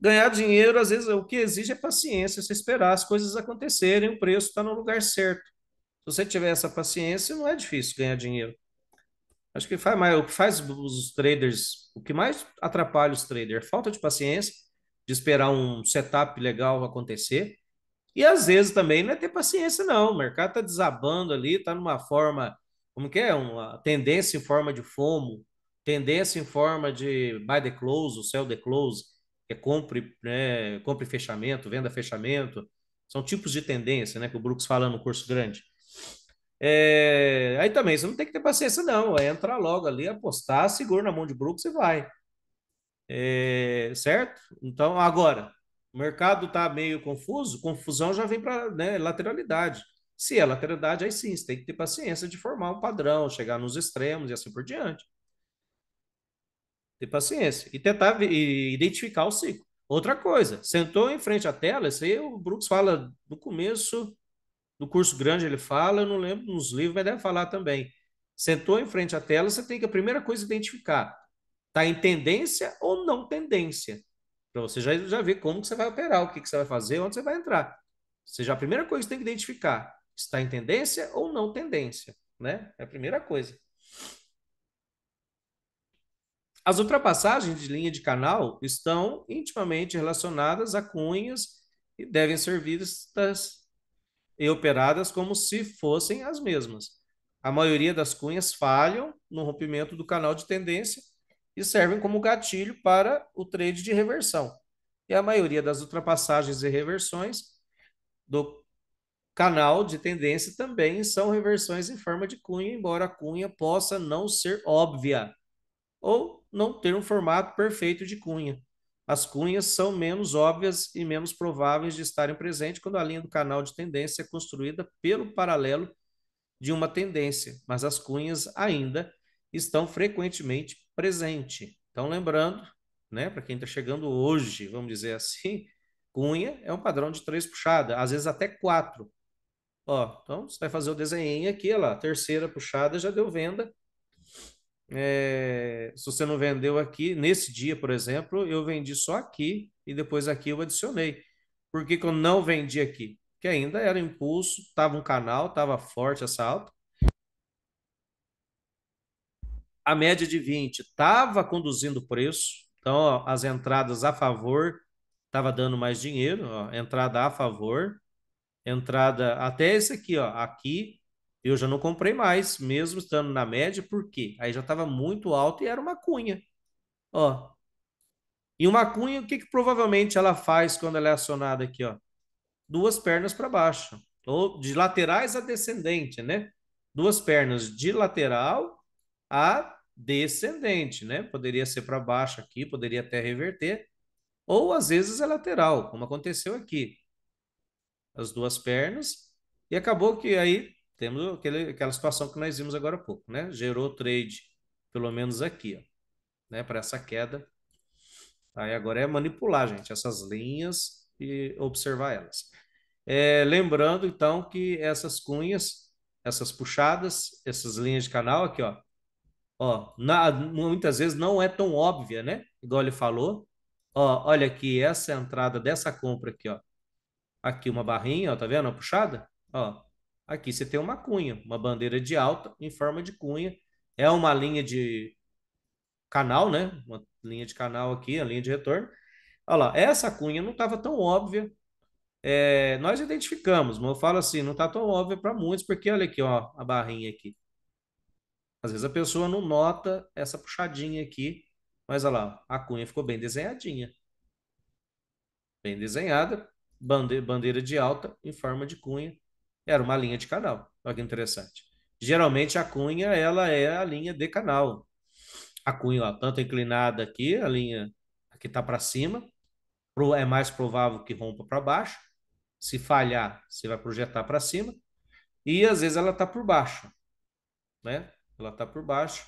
Ganhar dinheiro, às vezes, o que exige é paciência, você esperar as coisas acontecerem, o preço está no lugar certo. Se você tiver essa paciência, não é difícil ganhar dinheiro. Acho que faz mais, o que faz os traders, o que mais atrapalha os traders, falta de paciência de esperar um setup legal acontecer. E às vezes também não é ter paciência, não. O mercado está desabando ali, está numa forma, como que é? Uma tendência em forma de FOMO, tendência em forma de buy the close, sell the close, que é compre, né, compre fechamento, venda fechamento. São tipos de tendência, né? Que o Brooks fala no curso grande. É... Aí também, você não tem que ter paciência, não. É entrar logo ali, apostar, segura na mão de Brooks e vai. É, certo? Então, agora, o mercado está meio confuso, confusão já vem para né, lateralidade. Se é lateralidade, aí sim, você tem que ter paciência de formar um padrão, chegar nos extremos e assim por diante. Ter paciência e tentar e identificar o ciclo. Outra coisa, sentou em frente à tela, isso aí o Brooks fala no começo do curso grande, ele fala, eu não lembro nos livros, mas deve falar também. Sentou em frente à tela, você tem que a primeira coisa identificar Está em tendência ou não tendência. Para você já, já ver como que você vai operar, o que, que você vai fazer, onde você vai entrar. Seja a primeira coisa que você tem que identificar. Está em tendência ou não tendência. Né? É a primeira coisa. As ultrapassagens de linha de canal estão intimamente relacionadas a cunhas e devem ser vistas e operadas como se fossem as mesmas. A maioria das cunhas falham no rompimento do canal de tendência e servem como gatilho para o trade de reversão. E a maioria das ultrapassagens e reversões do canal de tendência também são reversões em forma de cunha, embora a cunha possa não ser óbvia ou não ter um formato perfeito de cunha. As cunhas são menos óbvias e menos prováveis de estarem presentes quando a linha do canal de tendência é construída pelo paralelo de uma tendência, mas as cunhas ainda estão frequentemente presente. Então, lembrando, né, para quem está chegando hoje, vamos dizer assim, [LAUGHS] cunha é um padrão de três puxadas, às vezes até quatro. Ó, então, você vai fazer o desenho aqui, ó lá, terceira puxada já deu venda. É, se você não vendeu aqui, nesse dia, por exemplo, eu vendi só aqui e depois aqui eu adicionei. Por que, que eu não vendi aqui? Que ainda era impulso, estava um canal, estava forte essa alta, a média de 20 estava conduzindo o preço, então ó, as entradas a favor estava dando mais dinheiro, ó, entrada a favor, entrada até esse aqui, ó, aqui eu já não comprei mais, mesmo estando na média, porque aí já estava muito alto e era uma cunha, ó. E uma cunha, o que, que provavelmente ela faz quando ela é acionada aqui, ó? Duas pernas para baixo, ou de laterais a descendente, né? Duas pernas de lateral a descendente, né? Poderia ser para baixo aqui, poderia até reverter, ou às vezes é lateral, como aconteceu aqui. As duas pernas, e acabou que aí temos aquele, aquela situação que nós vimos agora há pouco, né? Gerou trade, pelo menos aqui, ó, né? Para essa queda. Aí agora é manipular, gente, essas linhas e observar elas. É, lembrando, então, que essas cunhas, essas puxadas, essas linhas de canal aqui, ó, Ó, na, muitas vezes não é tão óbvia, né? Igual ele falou. Ó, olha aqui, essa entrada dessa compra aqui, ó. Aqui uma barrinha, ó, tá vendo? Uma puxada? Ó, aqui você tem uma cunha, uma bandeira de alta em forma de cunha. É uma linha de canal, né? Uma linha de canal aqui, a linha de retorno. Olha lá, essa cunha não estava tão óbvia. É, nós identificamos, mas eu falo assim, não está tão óbvio para muitos, porque olha aqui, ó, a barrinha aqui. Às vezes a pessoa não nota essa puxadinha aqui, mas olha lá, a cunha ficou bem desenhadinha. Bem desenhada, bandeira de alta em forma de cunha. Era uma linha de canal. Olha que interessante. Geralmente a cunha ela é a linha de canal. A cunha, ó, tanto inclinada aqui, a linha aqui está para cima, é mais provável que rompa para baixo. Se falhar, você vai projetar para cima. E às vezes ela está por baixo, né? ela está por baixo,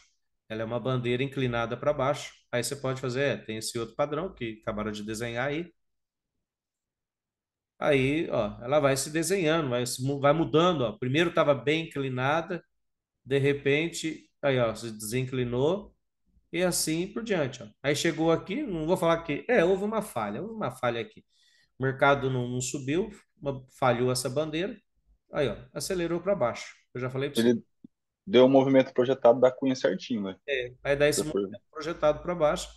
ela é uma bandeira inclinada para baixo. Aí você pode fazer, é, tem esse outro padrão que acabaram de desenhar aí. Aí, ó, ela vai se desenhando, vai, se, vai mudando. Ó. Primeiro estava bem inclinada, de repente, aí, ó, se desinclinou e assim por diante. Ó. Aí chegou aqui, não vou falar que é, houve uma falha, houve uma falha aqui. O mercado não, não subiu, falhou essa bandeira. Aí, ó, acelerou para baixo. Eu já falei para você deu o movimento projetado da cunha certinho, né? É, aí dá esse Depois... movimento projetado para baixo.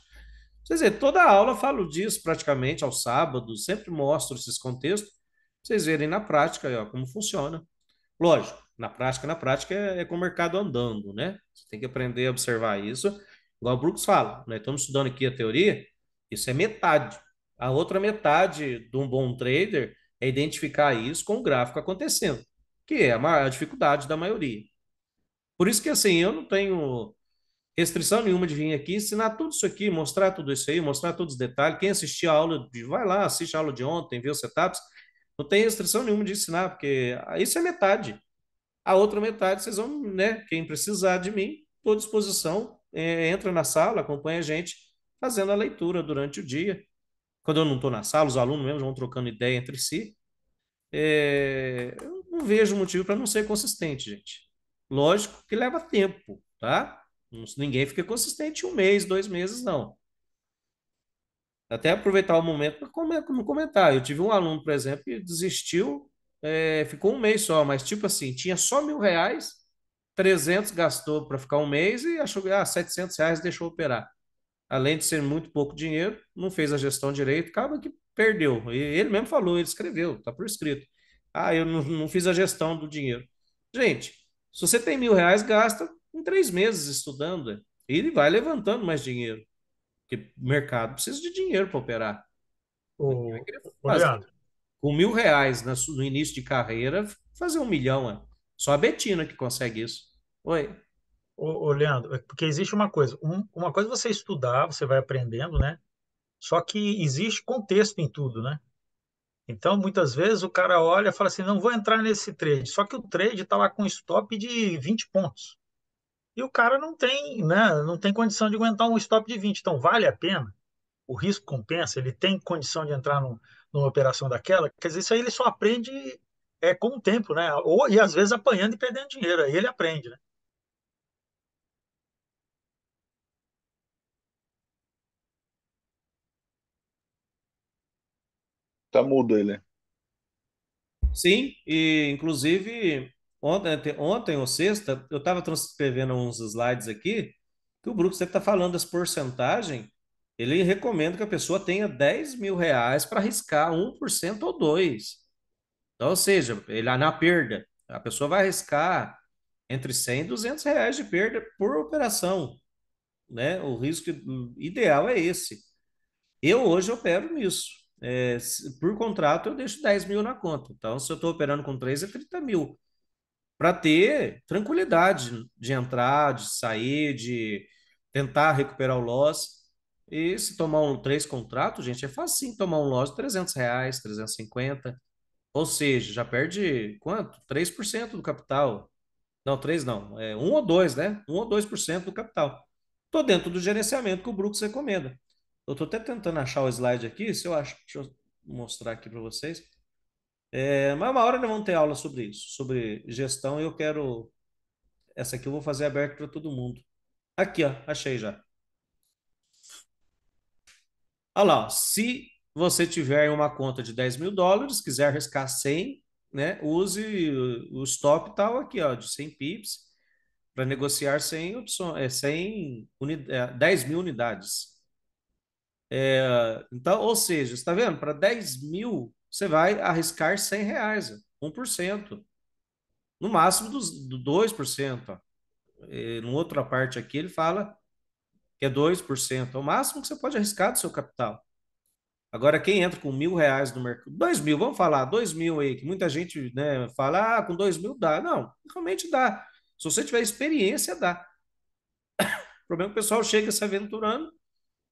Quer dizer, toda aula falo disso praticamente ao sábado sempre mostro esses contextos, vocês verem na prática ó, como funciona. Lógico, na prática, na prática é, é, com o mercado andando, né? Você tem que aprender a observar isso. Igual o Brooks fala, né? Estamos estudando aqui a teoria, isso é metade. A outra metade de um bom trader é identificar isso com o gráfico acontecendo, que é a, maior, a dificuldade da maioria. Por isso que, assim, eu não tenho restrição nenhuma de vir aqui ensinar tudo isso aqui, mostrar tudo isso aí, mostrar todos os detalhes. Quem assistiu a aula, de, vai lá, assiste a aula de ontem, vê os setups. Não tem restrição nenhuma de ensinar, porque isso é metade. A outra metade, vocês vão, né? Quem precisar de mim, estou à disposição. É, entra na sala, acompanha a gente, fazendo a leitura durante o dia. Quando eu não estou na sala, os alunos mesmo vão trocando ideia entre si. É, não vejo motivo para não ser consistente, gente. Lógico que leva tempo, tá? Ninguém fica consistente um mês, dois meses, não. Até aproveitar o momento para comentar. Eu tive um aluno, por exemplo, que desistiu, é, ficou um mês só, mas tipo assim, tinha só mil reais, 300 gastou para ficar um mês e achou que ah, 700 reais deixou operar. Além de ser muito pouco dinheiro, não fez a gestão direito, acaba que perdeu. E ele mesmo falou, ele escreveu, está por escrito. Ah, eu não, não fiz a gestão do dinheiro. Gente, se você tem mil reais, gasta em três meses estudando. É. E ele vai levantando mais dinheiro. Porque o mercado precisa de dinheiro para operar. O... Com mil reais no início de carreira, fazer um milhão. É. Só a Betina que consegue isso. Oi. Ô, ô, Leandro, é porque existe uma coisa. Um, uma coisa você estudar, você vai aprendendo, né? Só que existe contexto em tudo, né? Então, muitas vezes o cara olha e fala assim: não vou entrar nesse trade. Só que o trade está lá com stop de 20 pontos. E o cara não tem, né, não tem condição de aguentar um stop de 20. Então, vale a pena? O risco compensa? Ele tem condição de entrar no numa operação daquela? Quer dizer, isso aí ele só aprende é, com o tempo, né? Ou, e às vezes apanhando e perdendo dinheiro. Aí ele aprende, né? Tá mudo ele. Sim, e inclusive ontem, é, ontem ou sexta, eu estava transcrevendo uns slides aqui, que o Bruno você está falando das porcentagens, ele recomenda que a pessoa tenha 10 mil reais para arriscar 1% ou 2%. Então, ou seja, ele na perda, a pessoa vai arriscar entre 100 e 200 reais de perda por operação. Né? O risco hum, ideal é esse. Eu hoje opero nisso é, por contrato, eu deixo 10 mil na conta. Então, se eu estou operando com 3, é 30 mil. Para ter tranquilidade de entrar, de sair, de tentar recuperar o loss. E se tomar um três contrato, gente, é fácil sim, tomar um loss de 300 reais, 350. Ou seja, já perde quanto? 3% do capital. Não, 3 não. É 1 ou 2, né? 1 ou 2% do capital. Estou dentro do gerenciamento que o Brooks recomenda. Eu estou até tentando achar o slide aqui, se eu acho, deixa eu mostrar aqui para vocês. É, mas uma hora nós vamos ter aula sobre isso, sobre gestão, e eu quero. Essa aqui eu vou fazer aberto para todo mundo. Aqui, ó, achei já. Olha lá, ó, se você tiver uma conta de 10 mil dólares, quiser arriscar 100, né, use o stop tal aqui, ó, de 100 pips, para negociar 100, opções, 100 é, unidade, é, 10 mil unidades. É, então, ou seja, está vendo? Para 10 mil, você vai arriscar 100 reais, 1%. No máximo dos, do 2%. Ó. numa outra parte aqui, ele fala que é 2%. É o máximo que você pode arriscar do seu capital. Agora, quem entra com mil reais no mercado, dois mil, vamos falar, dois mil aí, que muita gente né, fala, ah, com dois mil dá. Não, realmente dá. Se você tiver experiência, dá. [COUGHS] O problema é que o pessoal chega se aventurando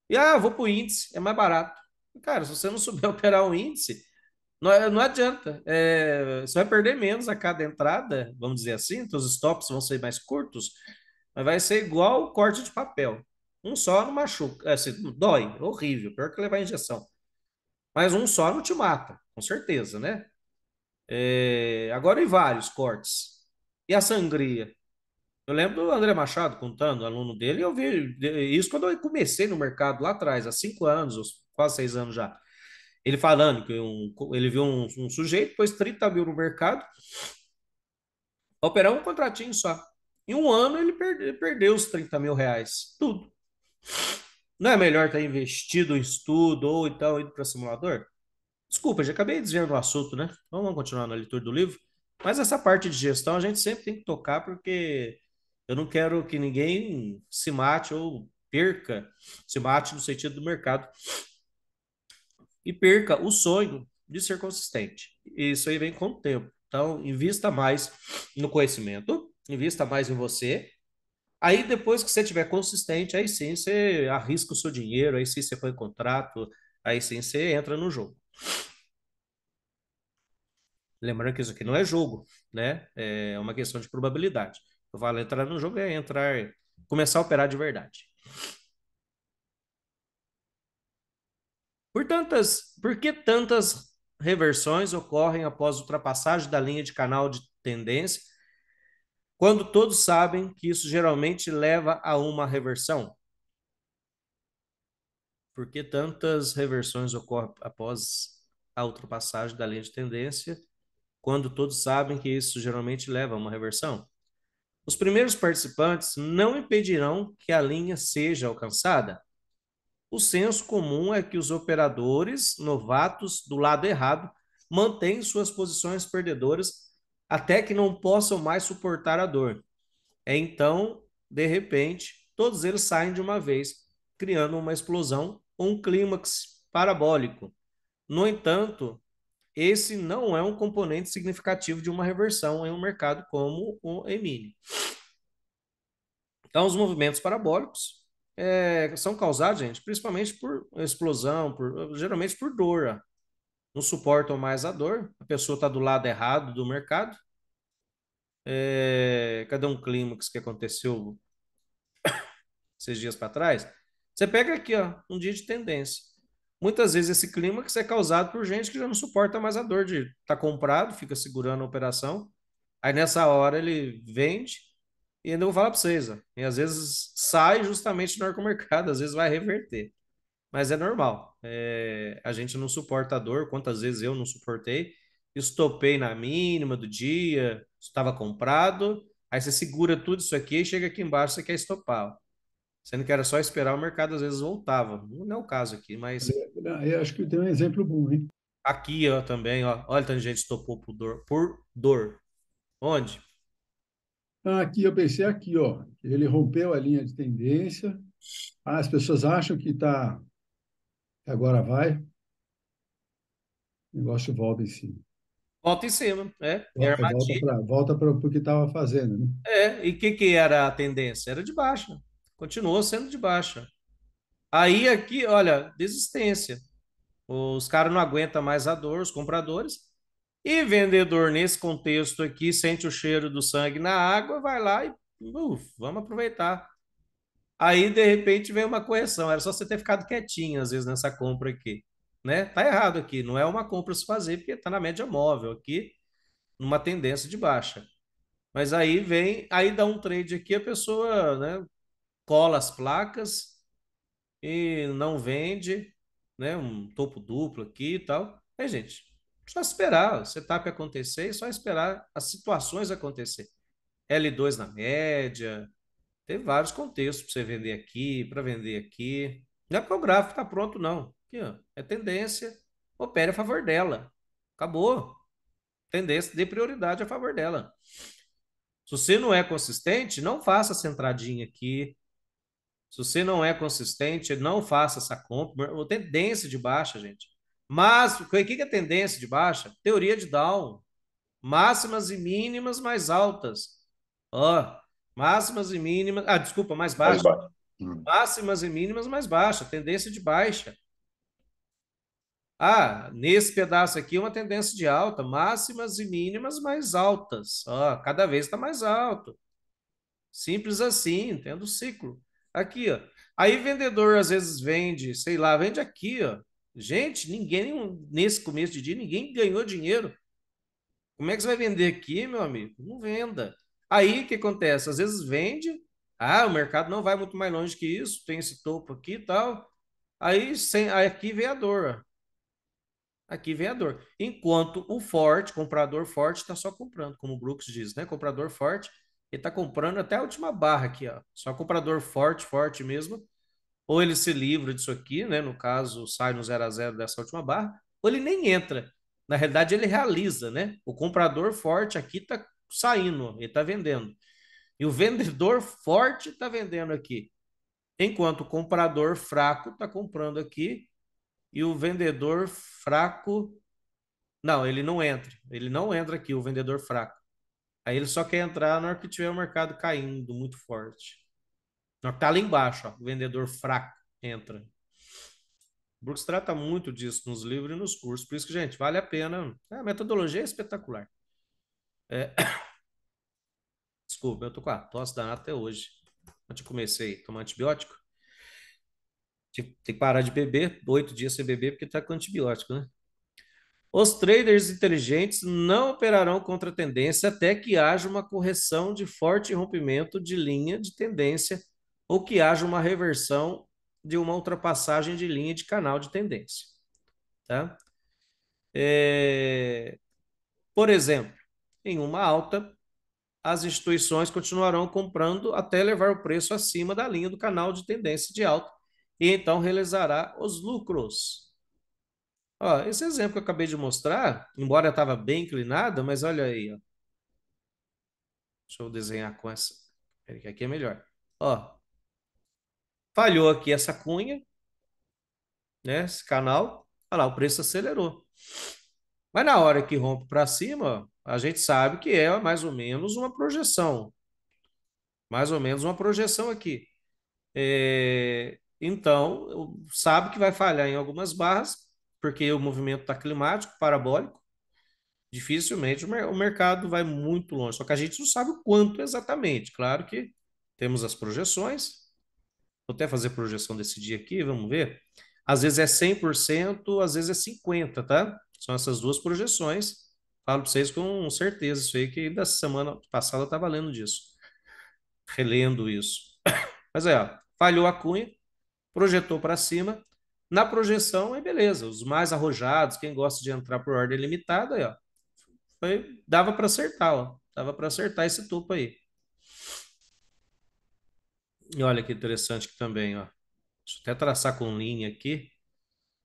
e ah, vou para o índice, é mais barato. Cara, se você não souber [LAUGHS] operar o índice, não, é, não adianta. É, você vai perder menos a cada entrada, vamos dizer assim, então os stops vão ser mais curtos, mas vai ser igual o corte de papel. Um só não machuca, é, assim, dói, horrível, pior que levar injeção. Mas um só não te mata, com certeza, né? É, agora e vários cortes. E a sangria? Eu lembro do André Machado contando, aluno dele, eu vi isso quando eu comecei no mercado lá atrás, há cinco anos, quase seis anos já. Ele falando que um, ele viu um, um sujeito, pôs 30 mil no mercado, operar um contratinho só. Em um ano ele perdeu, perdeu os 30 mil reais, tudo. Não é melhor ter tá investido em estudo ou então indo para simulador? Desculpa, já acabei desviando o assunto, né? Então, vamos continuar na leitura do livro. Mas essa parte de gestão a gente sempre tem que tocar, porque eu não quero que ninguém se mate ou perca, se mate no sentido do mercado, e perca o sonho de ser consistente. isso aí vem com o tempo. Então, invista mais no conhecimento, invista mais em você. Aí, depois que você estiver consistente, aí sim você arrisca o seu dinheiro, aí sim você põe contrato, aí sim você entra no jogo. Lembrando que isso aqui não é jogo, né? É uma questão de probabilidade. O Vale entrar no jogo é entrar, começar a operar de verdade. Por, tantas, por que tantas reversões ocorrem após ultrapassagem da linha de canal de tendência, quando todos sabem que isso geralmente leva a uma reversão? Por que tantas reversões ocorrem após a ultrapassagem da linha de tendência, quando todos sabem que isso geralmente leva a uma reversão? os primeiros participantes não impedirão que a linha seja alcançada. O senso comum é que os operadores novatos do lado errado mantêm suas posições perdedoras até que não possam mais suportar a dor. É então, de repente, todos eles saem de uma vez, criando uma explosão ou um clímax parabólico. No entanto, esse não é um componente significativo de uma reversão em um mercado como o Emílio. Então, os movimentos parabólicos é, são causados, gente, principalmente por explosão, por, geralmente por dor. Não suportam mais a dor, a pessoa está do lado errado do mercado. É, cadê um clímax que aconteceu esses dias para trás? Você pega aqui ó, um dia de tendência. Muitas vezes esse clímax é causado por gente que já não suporta mais a dor de estar tá comprado, fica segurando a operação. Aí nessa hora ele vende e ainda vou falar para vocês, ó, e às vezes sai justamente no mercado às vezes vai reverter. Mas é normal. É, a gente não suporta a dor, quantas vezes eu não suportei. Estopei na mínima do dia, estava comprado. Aí você segura tudo isso aqui e chega aqui embaixo, você quer estopar. Ó sendo que era só esperar o mercado às vezes voltava. Não é o caso aqui, mas. Eu é, é, é, acho que tem um exemplo bom, hein? Aqui ó, também, ó. olha, tanta gente topou por dor. Por dor. Onde? Ah, aqui, eu pensei aqui, ó. Ele rompeu a linha de tendência. Ah, as pessoas acham que tá agora vai. O negócio volta em cima. Volta em cima, é. Volta, volta para o que estava fazendo, né? É, e o que, que era a tendência? Era de baixa. Continuou sendo de baixa. Aí aqui, olha, desistência. Os caras não aguentam mais a dor, os compradores. E vendedor, nesse contexto aqui, sente o cheiro do sangue na água, vai lá e uf, vamos aproveitar. Aí, de repente, vem uma correção. Era só você ter ficado quietinho, às vezes, nessa compra aqui. Né? Tá errado aqui. Não é uma compra se fazer, porque está na média móvel aqui, numa tendência de baixa. Mas aí vem, aí dá um trade aqui, a pessoa né, cola as placas e não vende, né? Um topo duplo aqui e tal. É, gente, só esperar o setup acontecer e só esperar as situações acontecer. L2 na média, tem vários contextos para você vender aqui, para vender aqui. Não é porque o gráfico está pronto, não. Aqui, ó, é tendência, opere a favor dela. Acabou. Tendência, dê prioridade a favor dela. Se você não é consistente, não faça a centradinha aqui, se você não é consistente, não faça essa compra. Ou tendência de baixa, gente. Mas o que é tendência de baixa? Teoria de Down. Máximas e mínimas mais altas. Ó, oh, máximas e mínimas. Ah, desculpa, mais baixa. Mais Hum. Máximas e mínimas mais baixa. Tendência de baixa. Ah, nesse pedaço aqui uma tendência de alta, máximas e mínimas mais altas. Ó, cada vez está mais alto. Simples assim, entendo o ciclo. Aqui, ó. Aí vendedor às vezes vende, sei lá, vende aqui, ó. Gente, ninguém nesse começo de dia ninguém ganhou dinheiro. Como é que você vai vender aqui, meu amigo? Não venda. Aí o que acontece? Às vezes vende, ah, o mercado não vai muito mais longe que isso, tem esse topo aqui e tal. Aí sem, aí aqui vem a dor. Ó. Aqui vem a dor. Enquanto o forte, comprador forte, está só comprando, como o Brooks diz, né? Comprador forte ele está comprando até a última barra aqui, ó. Só comprador forte, forte mesmo. Ou ele se livra disso aqui, né? No caso, sai no 0 a 0 dessa última barra, ou ele nem entra. Na realidade, ele realiza, né? O comprador forte aqui está saindo, ele está vendendo. E o vendedor forte está vendendo aqui. Enquanto o comprador fraco está comprando aqui e o vendedor fraco. Não, ele não entra. Ele não entra aqui, o vendedor fraco. Aí ele só quer entrar na hora que tiver o mercado caindo muito forte. Na hora que tá lá embaixo, ó, o vendedor fraco entra. O Brooks trata muito disso nos livros e nos cursos. Por isso que, gente, vale a pena. É, a metodologia é espetacular. É... [COUGHS] Desculpa, eu tô com a tosse danada até hoje. Antes eu comecei a tomar antibiótico. Tem que parar de beber, oito dias sem beber, porque tá com antibiótico, né? Os traders inteligentes não operarão contra a tendência até que haja uma correção de forte rompimento de linha de tendência ou que haja uma reversão de uma ultrapassagem de linha de canal de tendência. Tá? É... Por exemplo, em uma alta, as instituições continuarão comprando até levar o preço acima da linha do canal de tendência de alta e então realizará os lucros. Ó, esse exemplo que eu acabei de mostrar, embora estava bem inclinada, mas olha aí, ó. Deixa eu desenhar com essa. Peraí, que aqui é melhor. Ó, falhou aqui essa cunha, né? Esse canal. Olha lá, o preço acelerou. Mas na hora que rompe para cima, a gente sabe que é mais ou menos uma projeção. Mais ou menos uma projeção aqui. É... Então, sabe que vai falhar em algumas barras, porque o movimento está climático, parabólico. Dificilmente o mercado vai muito longe, só que a gente não sabe o quanto exatamente. Claro que temos as projeções, vou até fazer projeção desse dia aqui, vamos ver. Às vezes é 100%, às vezes é 50%, tá? São essas duas projeções. Falo para vocês com certeza isso aí, que da semana passada estava tá lendo disso, relendo isso. [COUGHS] Mas é, ó, falhou a cunha, projetou para cima, na projeção, é beleza. Os mais arrojados, quem gosta de entrar por ordem limitada, aí, ó, foi, dava para acertar, ó. Dava para acertar esse topo aí. E olha que interessante que também, ó. Deixa eu até traçar com linha aqui.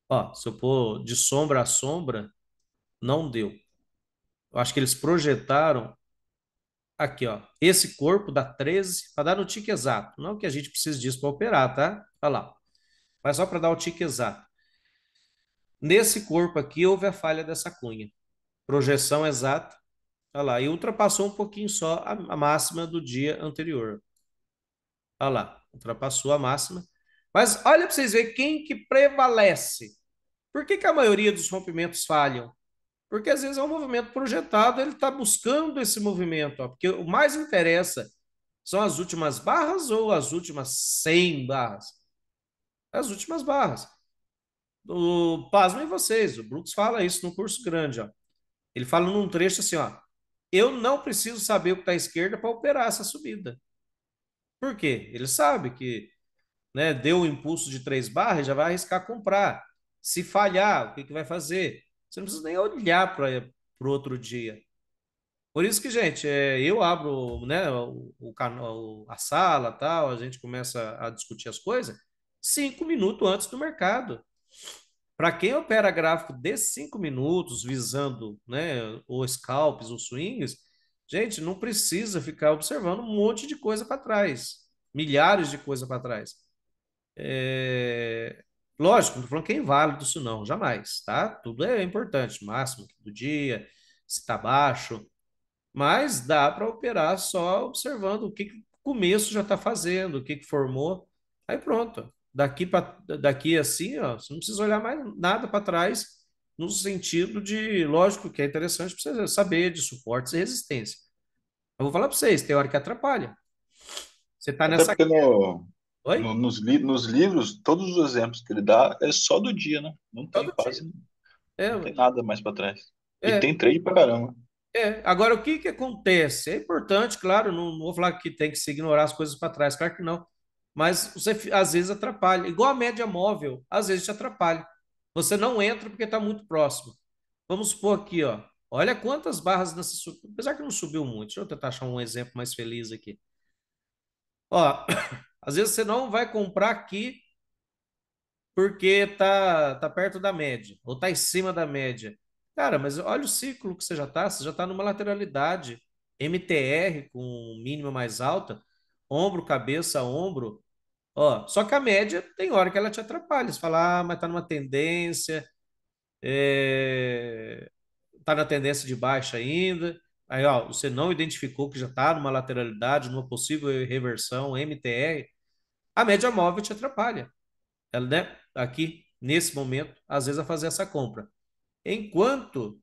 Ó, se eu pôr de sombra a sombra, não deu. Eu acho que eles projetaram aqui, ó. Esse corpo dá 13 para dar no tique exato. Não que a gente precise disso para operar, tá? Olha lá mas só para dar o tique exato. Nesse corpo aqui houve a falha dessa cunha. Projeção exata. Olha lá, e ultrapassou um pouquinho só a, a máxima do dia anterior. Olha lá, ultrapassou a máxima. Mas olha para vocês verem quem que prevalece. Por que, que a maioria dos rompimentos falham? Porque às vezes é um movimento projetado, ele está buscando esse movimento. Ó, porque o mais interessa são as últimas barras ou as últimas 100 barras as últimas barras. O, pasmem vocês, o Brooks fala isso no curso grande. Ó. Ele fala num trecho assim: ó, eu não preciso saber o que está à esquerda para operar essa subida. Por quê? Ele sabe que né, deu o um impulso de três barras, já vai arriscar comprar. Se falhar, o que, que vai fazer? Você não precisa nem olhar para o outro dia. Por isso que, gente, é, eu abro né, o, o, a sala, tal, a gente começa a discutir as coisas cinco minutos antes do mercado. Para quem opera gráfico de cinco minutos, visando né, os scalps os swings, gente, não precisa ficar observando um monte de coisa para trás, milhares de coisas para trás. É... Lógico, não estou falando que é inválido isso não, jamais, tá? Tudo é importante, máximo do dia, se está baixo, mas dá para operar só observando o que, que o começo já está fazendo, o que, que formou, aí pronto daqui, para daqui assim, ó, você não precisa olhar mais nada para trás, no sentido de, lógico que é interessante para você saber de suportes e resistência. Eu vou falar para vocês, tem hora que atrapalha. Você está nessa... No, Oi? No, nos, li, nos, livros, todos os exemplos que ele dá é só do dia, né? Não tem todo quase... É, não tem nada mais para trás. É, e tem trade para caramba. É. Agora, o que, que acontece? É importante, claro, não, não vou falar que tem que se ignorar as coisas para trás, claro que não mas você às vezes atrapalha. Igual a média móvel, às vezes te atrapalha. Você não entra porque está muito próximo. Vamos supor aqui, ó. Olha quantas barras nessa. Apesar que não subiu muito. Deixa eu tentar achar um exemplo mais feliz aqui. Ó, [COUGHS] às vezes você não vai comprar aqui porque tá, tá perto da média ou tá em cima da média. Cara, mas olha o ciclo que você já tá. Você já tá numa lateralidade MTR com mínima mais alta, ombro, cabeça, ombro, Ó, só que a média tem hora que ela te atrapalha. Você fala, ah, mas tá numa tendência, é... tá na tendência de baixa ainda. Aí, ó, você não identificou que já tá numa lateralidade, numa possível reversão, MTR. A média móvel te atrapalha. Ela, né, aqui, nesse momento, às vezes a fazer essa compra. Enquanto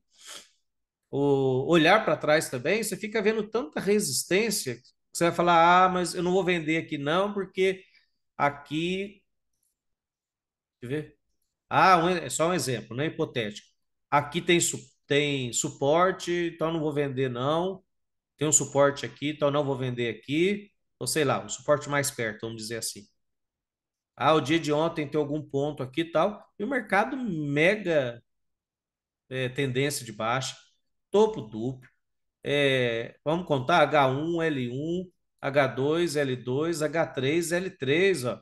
o olhar para trás também, você fica vendo tanta resistência que você vai falar: ah, mas eu não vou vender aqui não, porque Aqui. Deixa eu ver. Ah, um, é só um exemplo, né? Hipotético. Aqui tem, tem suporte, então não vou vender, não. Tem um suporte aqui, então não vou vender aqui. Ou sei lá, um suporte mais perto, vamos dizer assim. Ah, o dia de ontem tem algum ponto aqui e tal. E o mercado mega é, tendência de baixa, topo duplo. É, vamos contar H1, L1, H2, L2, H3, L3, ó.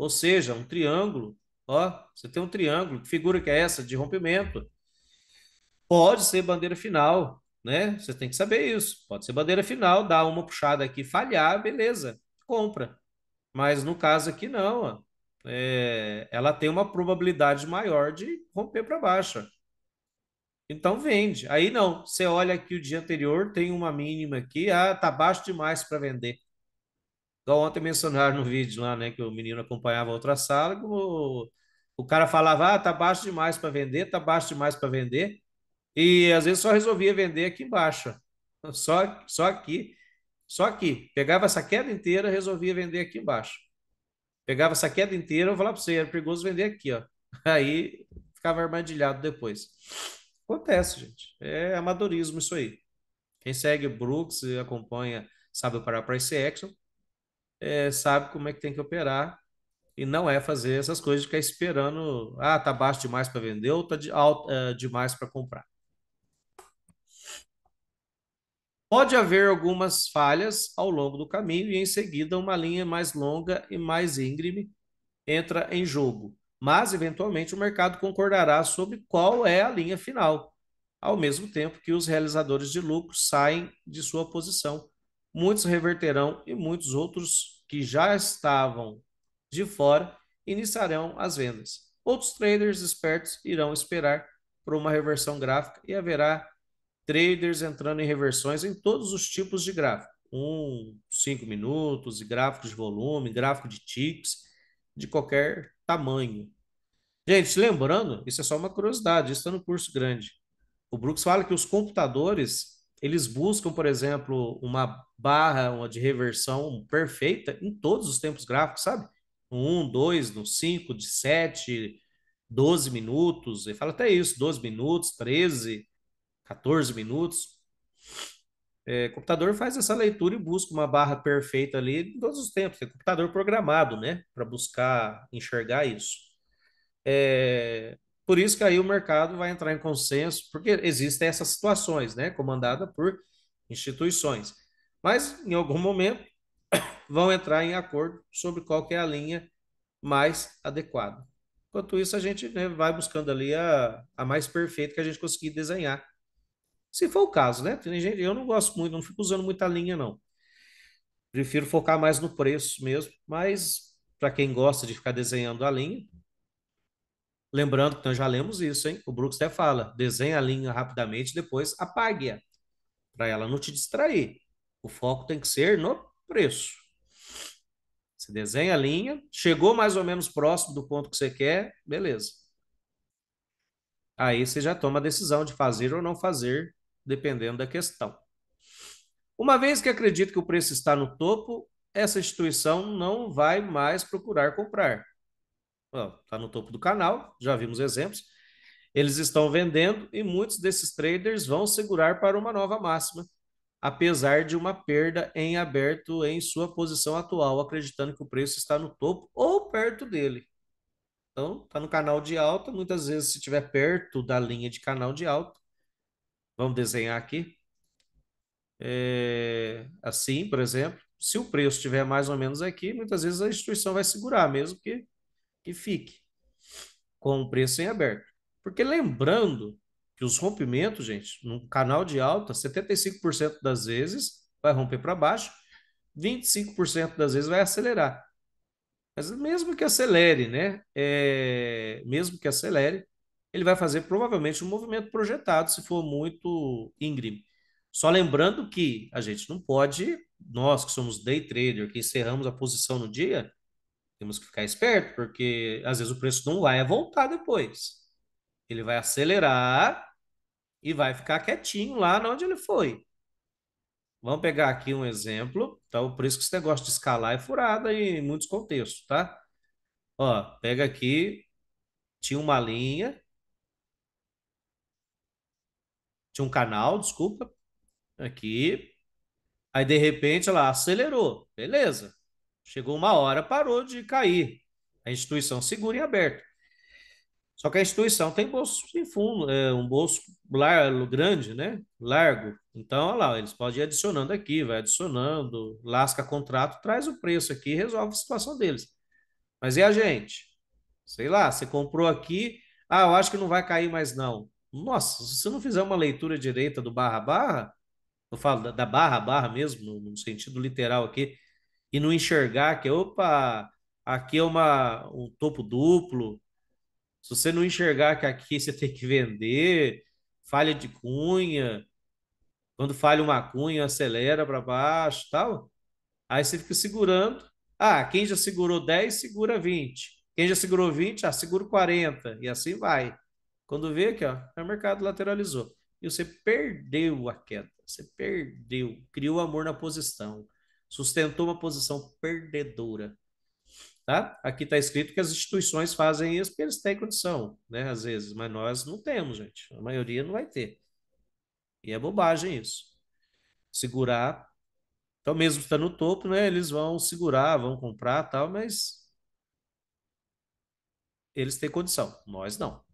Ou seja, um triângulo, ó. Você tem um triângulo. Que figura que é essa de rompimento? Pode ser bandeira final, né? Você tem que saber isso. Pode ser bandeira final, dá uma puxada aqui, falhar, beleza, compra. Mas no caso aqui não, ó. É, ela tem uma probabilidade maior de romper para baixo. Então vende. Aí não, você olha aqui o dia anterior, tem uma mínima aqui, ah, tá baixo demais para vender. Igual ontem mencionaram no vídeo lá, né, que o menino acompanhava outra sala, o, o cara falava, ah, tá baixo demais para vender, tá baixo demais para vender, e às vezes só resolvia vender aqui embaixo, só, só aqui, só aqui. Pegava essa queda inteira, resolvia vender aqui embaixo. Pegava essa queda inteira, eu vou falar para você, era perigoso vender aqui, ó. Aí ficava armadilhado depois. Acontece, gente. É amadorismo isso aí. Quem segue o Brooks e acompanha, sabe operar price action, é, sabe como é que tem que operar e não é fazer essas coisas de ficar esperando, ah, tá baixo demais para vender ou tá de, alto, é, demais para comprar. Pode haver algumas falhas ao longo do caminho e em seguida uma linha mais longa e mais íngreme entra em jogo mas eventualmente o mercado concordará sobre qual é a linha final, ao mesmo tempo que os realizadores de lucro saem de sua posição. Muitos reverterão e muitos outros que já estavam de fora iniciarão as vendas. Outros traders espertos irão esperar por uma reversão gráfica e haverá traders entrando em reversões em todos os tipos de gráfico. Um, cinco minutos, gráficos de volume, gráfico de ticks, de qualquer tamanho. Gente, lembrando, isso é só uma curiosidade, isso está no curso grande. O Brooks fala que os computadores, eles buscam, por exemplo, uma barra de reversão perfeita em todos os tempos gráficos, sabe? um dois no cinco de sete doze minutos, ele fala até isso, doze minutos, treze quatorze minutos. É, computador faz essa leitura e busca uma barra perfeita ali em todos os tempos. Tem computador programado, né? Para buscar enxergar isso. É, por isso que aí o mercado vai entrar em consenso, porque existem essas situações, né? Comandada por instituições. Mas, em algum momento, [COUGHS] vão entrar em acordo sobre qual é a linha mais adequada. Enquanto isso, a gente né, vai buscando ali a, a mais perfeita que a gente conseguir desenhar se for o caso, né? Eu não gosto muito, não fico usando muita linha, não. Prefiro focar mais no preço mesmo, mas para quem gosta de ficar desenhando a linha, lembrando que nós já lemos isso, hein? O Brooks até fala: desenha a linha rapidamente, depois apague-a, para ela não te distrair. O foco tem que ser no preço. Você desenha a linha, chegou mais ou menos próximo do ponto que você quer, beleza. Aí você já toma a decisão de fazer ou não fazer dependendo da questão. Uma vez que acredito que o preço está no topo, essa instituição não vai mais procurar comprar. Está no topo do canal, já vimos exemplos. Eles estão vendendo e muitos desses traders vão segurar para uma nova máxima, apesar de uma perda em aberto em sua posição atual, acreditando que o preço está no topo ou perto dele. Então, está no canal de alta, muitas vezes, se estiver perto da linha de canal de alta, Vamos desenhar aqui. É, assim, por exemplo, se o preço estiver mais ou menos aqui, muitas vezes a instituição vai segurar, mesmo que, que fique com o preço em aberto. Porque lembrando que os rompimentos, gente, no canal de alta, 75% das vezes vai romper para baixo, 25% das vezes vai acelerar. Mas mesmo que acelere, né? É, mesmo que acelere, ele vai fazer provavelmente um movimento projetado, se for muito íngreme. Só lembrando que a gente não pode, nós que somos day trader, que encerramos a posição no dia, temos que ficar esperto, porque às vezes o preço não vai voltar depois. Ele vai acelerar e vai ficar quietinho lá onde ele foi. Vamos pegar aqui um exemplo, Então tá? Por isso que esse negócio de escalar é furado em muitos contextos, tá? Ó, pega aqui, tinha uma linha, Tinha um canal, desculpa, aqui. Aí, de repente, ela acelerou. Beleza. Chegou uma hora, parou de cair. A instituição segura e aberta. Só que a instituição tem bolso em fundo, é, um bolso largo, grande, né? Largo. Então, olha lá, eles podem ir adicionando aqui, vai adicionando, lasca contrato, traz o preço aqui resolve a situação deles. Mas e a gente? Sei lá, você comprou aqui, ah, eu acho que não vai cair mais não. Nossa, se você não fizer uma leitura direita do barra barra, eu falo da barra barra mesmo, no, sentido literal aqui, e não enxergar que, opa, aqui é uma, um topo duplo. Se você não enxergar que aqui você tem que vender, falha de cunha, quando falha uma cunha, acelera para baixo tal. Aí você fica segurando. Ah, quem já segurou 10, segura 20. Quem já segurou 20, ah, segura 40. E assim vai. Quando vê aqui, ó, o mercado lateralizou. E você perdeu a queda, você perdeu, criou amor na posição, sustentou uma posição perdedora. Tá? Aqui está escrito que as instituições fazem isso porque eles têm condição, né? Às vezes, mas nós não temos, gente. A maioria não vai ter. E é bobagem isso. Segurar. Então, mesmo que tá no topo, né? Eles vão segurar, vão comprar tal, mas eles têm condição. Nós não.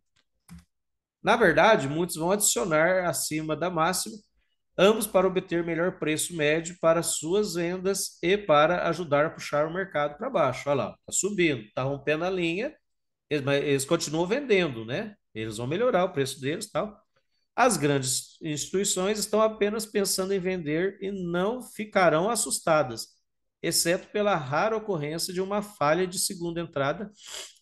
Na verdade, muitos vão adicionar acima da máxima, ambos para obter melhor preço médio para suas vendas e para ajudar a puxar o mercado para baixo. Olha lá, está subindo, está rompendo a linha, eles, eles continuam vendendo, né? Eles vão melhorar o preço deles tal. As grandes instituições estão apenas pensando em vender e não ficarão assustadas, exceto pela rara ocorrência de uma falha de segunda entrada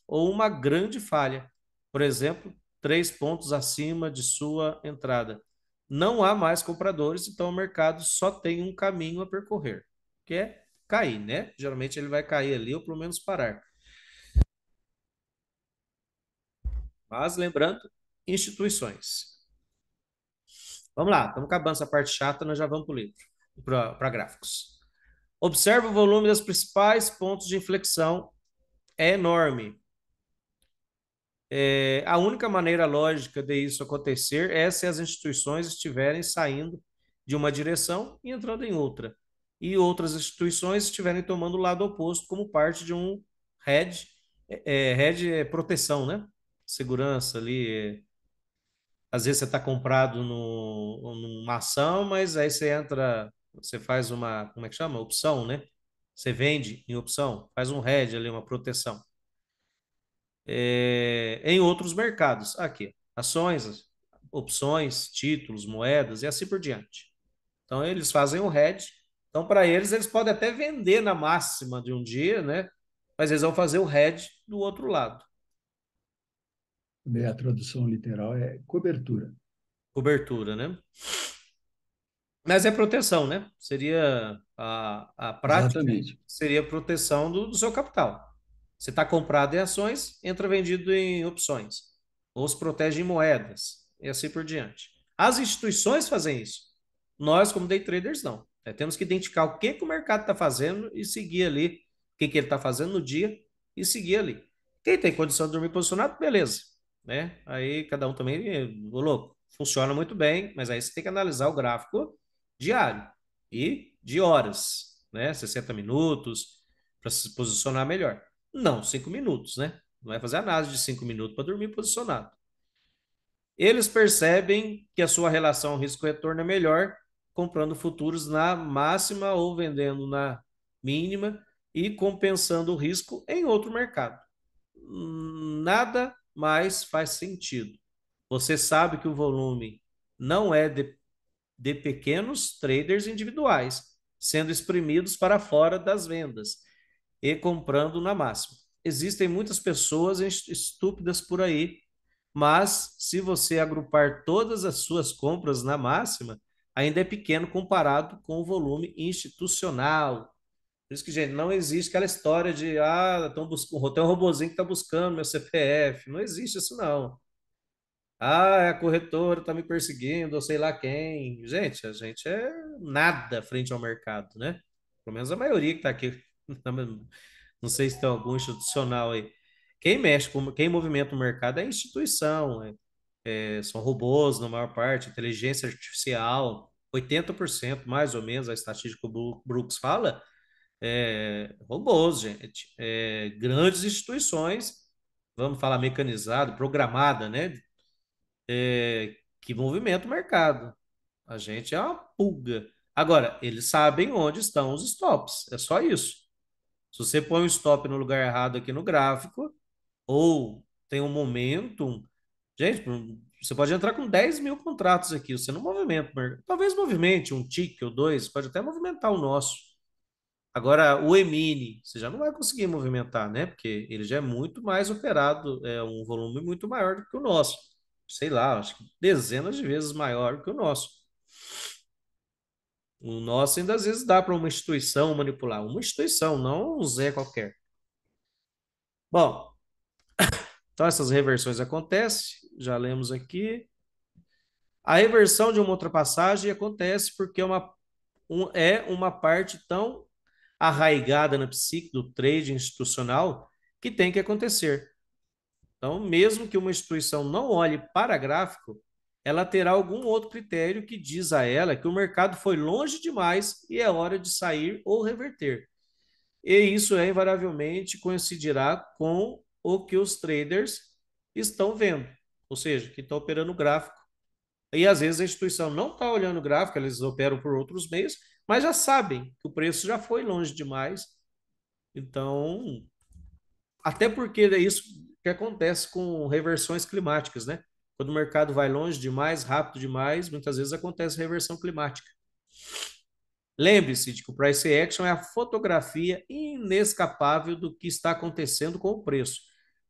ou uma grande falha. Por exemplo, três pontos acima de sua entrada. Não há mais compradores, então o mercado só tem um caminho a percorrer, que é cair, né? Geralmente ele vai cair ali ou pelo menos parar. Mas lembrando, instituições. Vamos lá, estamos acabando essa parte chata, nós já vamos para o livro, para gráficos. Observe o volume das principais pontos de inflexão. É enorme. É, a única maneira lógica de isso acontecer é se as instituições estiverem saindo de uma direção e entrando em outra, e outras instituições estiverem tomando o lado oposto como parte de um head, é, é head é proteção, né? Segurança ali. É. Às vezes você está comprado no, numa ação, mas aí você entra, você faz uma, como é que chama? Opção, né? Você vende em opção, faz um head ali, uma proteção é, em outros mercados. Aqui, ações, opções, títulos, moedas e assim por diante. Então, eles fazem o hedge. Então, para eles, eles podem até vender na máxima de um dia, né? Mas eles vão fazer o hedge do outro lado. A tradução literal é cobertura. Cobertura, né? Mas é proteção, né? Seria a, a prática. Exatamente. Seria a proteção do, do seu capital. Você está comprado em ações, entra vendido em opções. Ou se protege em moedas, e assim por diante. As instituições fazem isso. Nós, como day traders, não. É, temos que identificar o que, que o mercado está fazendo e seguir ali o que, que ele está fazendo no dia e seguir ali. Quem tem condição de dormir posicionado, beleza. Né? Aí cada um também, é, ô louco, funciona muito bem, mas aí você tem que analisar o gráfico diário e de horas, né? 60 minutos, para se posicionar melhor. Não, cinco minutos, né? Não vai fazer análise de cinco minutos para dormir posicionado. Eles percebem que a sua relação risco-retorno é melhor comprando futuros na máxima ou vendendo na mínima e compensando o risco em outro mercado. Nada mais faz sentido. Você sabe que o volume não é de, de pequenos traders individuais sendo exprimidos para fora das vendas e comprando na máxima. Existem muitas pessoas estúpidas por aí, mas se você agrupar todas as suas compras na máxima, ainda é pequeno comparado com o volume institucional. Por isso que, gente, não existe aquela história de ah, tão buscando, tem um robozinho que está buscando meu CPF. Não existe isso, não. Ah, é a corretora está me perseguindo, ou sei lá quem. Gente, a gente é nada frente ao mercado, né? Pelo menos a maioria que está aqui [LAUGHS] Não sei se tem algum institucional aí. Quem mexe, quem movimenta o mercado é a instituição, é, é, são robôs, na maior parte, inteligência artificial, 80% mais ou menos, a estatística que o Brooks fala, é, robôs, gente. É, grandes instituições, vamos falar mecanizado, programada, né? É, que movimenta o mercado. A gente é uma pulga. Agora, eles sabem onde estão os stops, é só isso. Se você põe um stop no lugar errado aqui no gráfico, ou tem um momento gente, você pode entrar com 10 mil contratos aqui, você não movimenta. Talvez movimente um tique ou dois, pode até movimentar o nosso. Agora, o Emini, você já não vai conseguir movimentar, né? Porque ele já é muito mais operado, é um volume muito maior do que o nosso. Sei lá, acho que dezenas de vezes maior do que o nosso. O nosso ainda às vezes dá para uma instituição manipular, uma instituição, não um Zé qualquer. Bom, [COUGHS] então essas reversões acontecem, já lemos aqui. A reversão de uma ultrapassagem acontece porque é uma, um, é uma parte tão arraigada na psique do trade institucional que tem que acontecer. Então, mesmo que uma instituição não olhe para gráfico, ela terá algum outro critério que diz a ela que o mercado foi longe demais e é hora de sair ou reverter. E isso é invariavelmente coincidirá com o que os traders estão vendo, ou seja, que estão operando o gráfico. E às vezes a instituição não está olhando o gráfico, eles operam por outros meios, mas já sabem que o preço já foi longe demais. Então, até porque é isso que acontece com reversões climáticas, né? Quando o mercado vai longe demais, rápido demais, muitas vezes acontece reversão climática. Lembre-se de que o price action é a fotografia inescapável do que está acontecendo com o preço,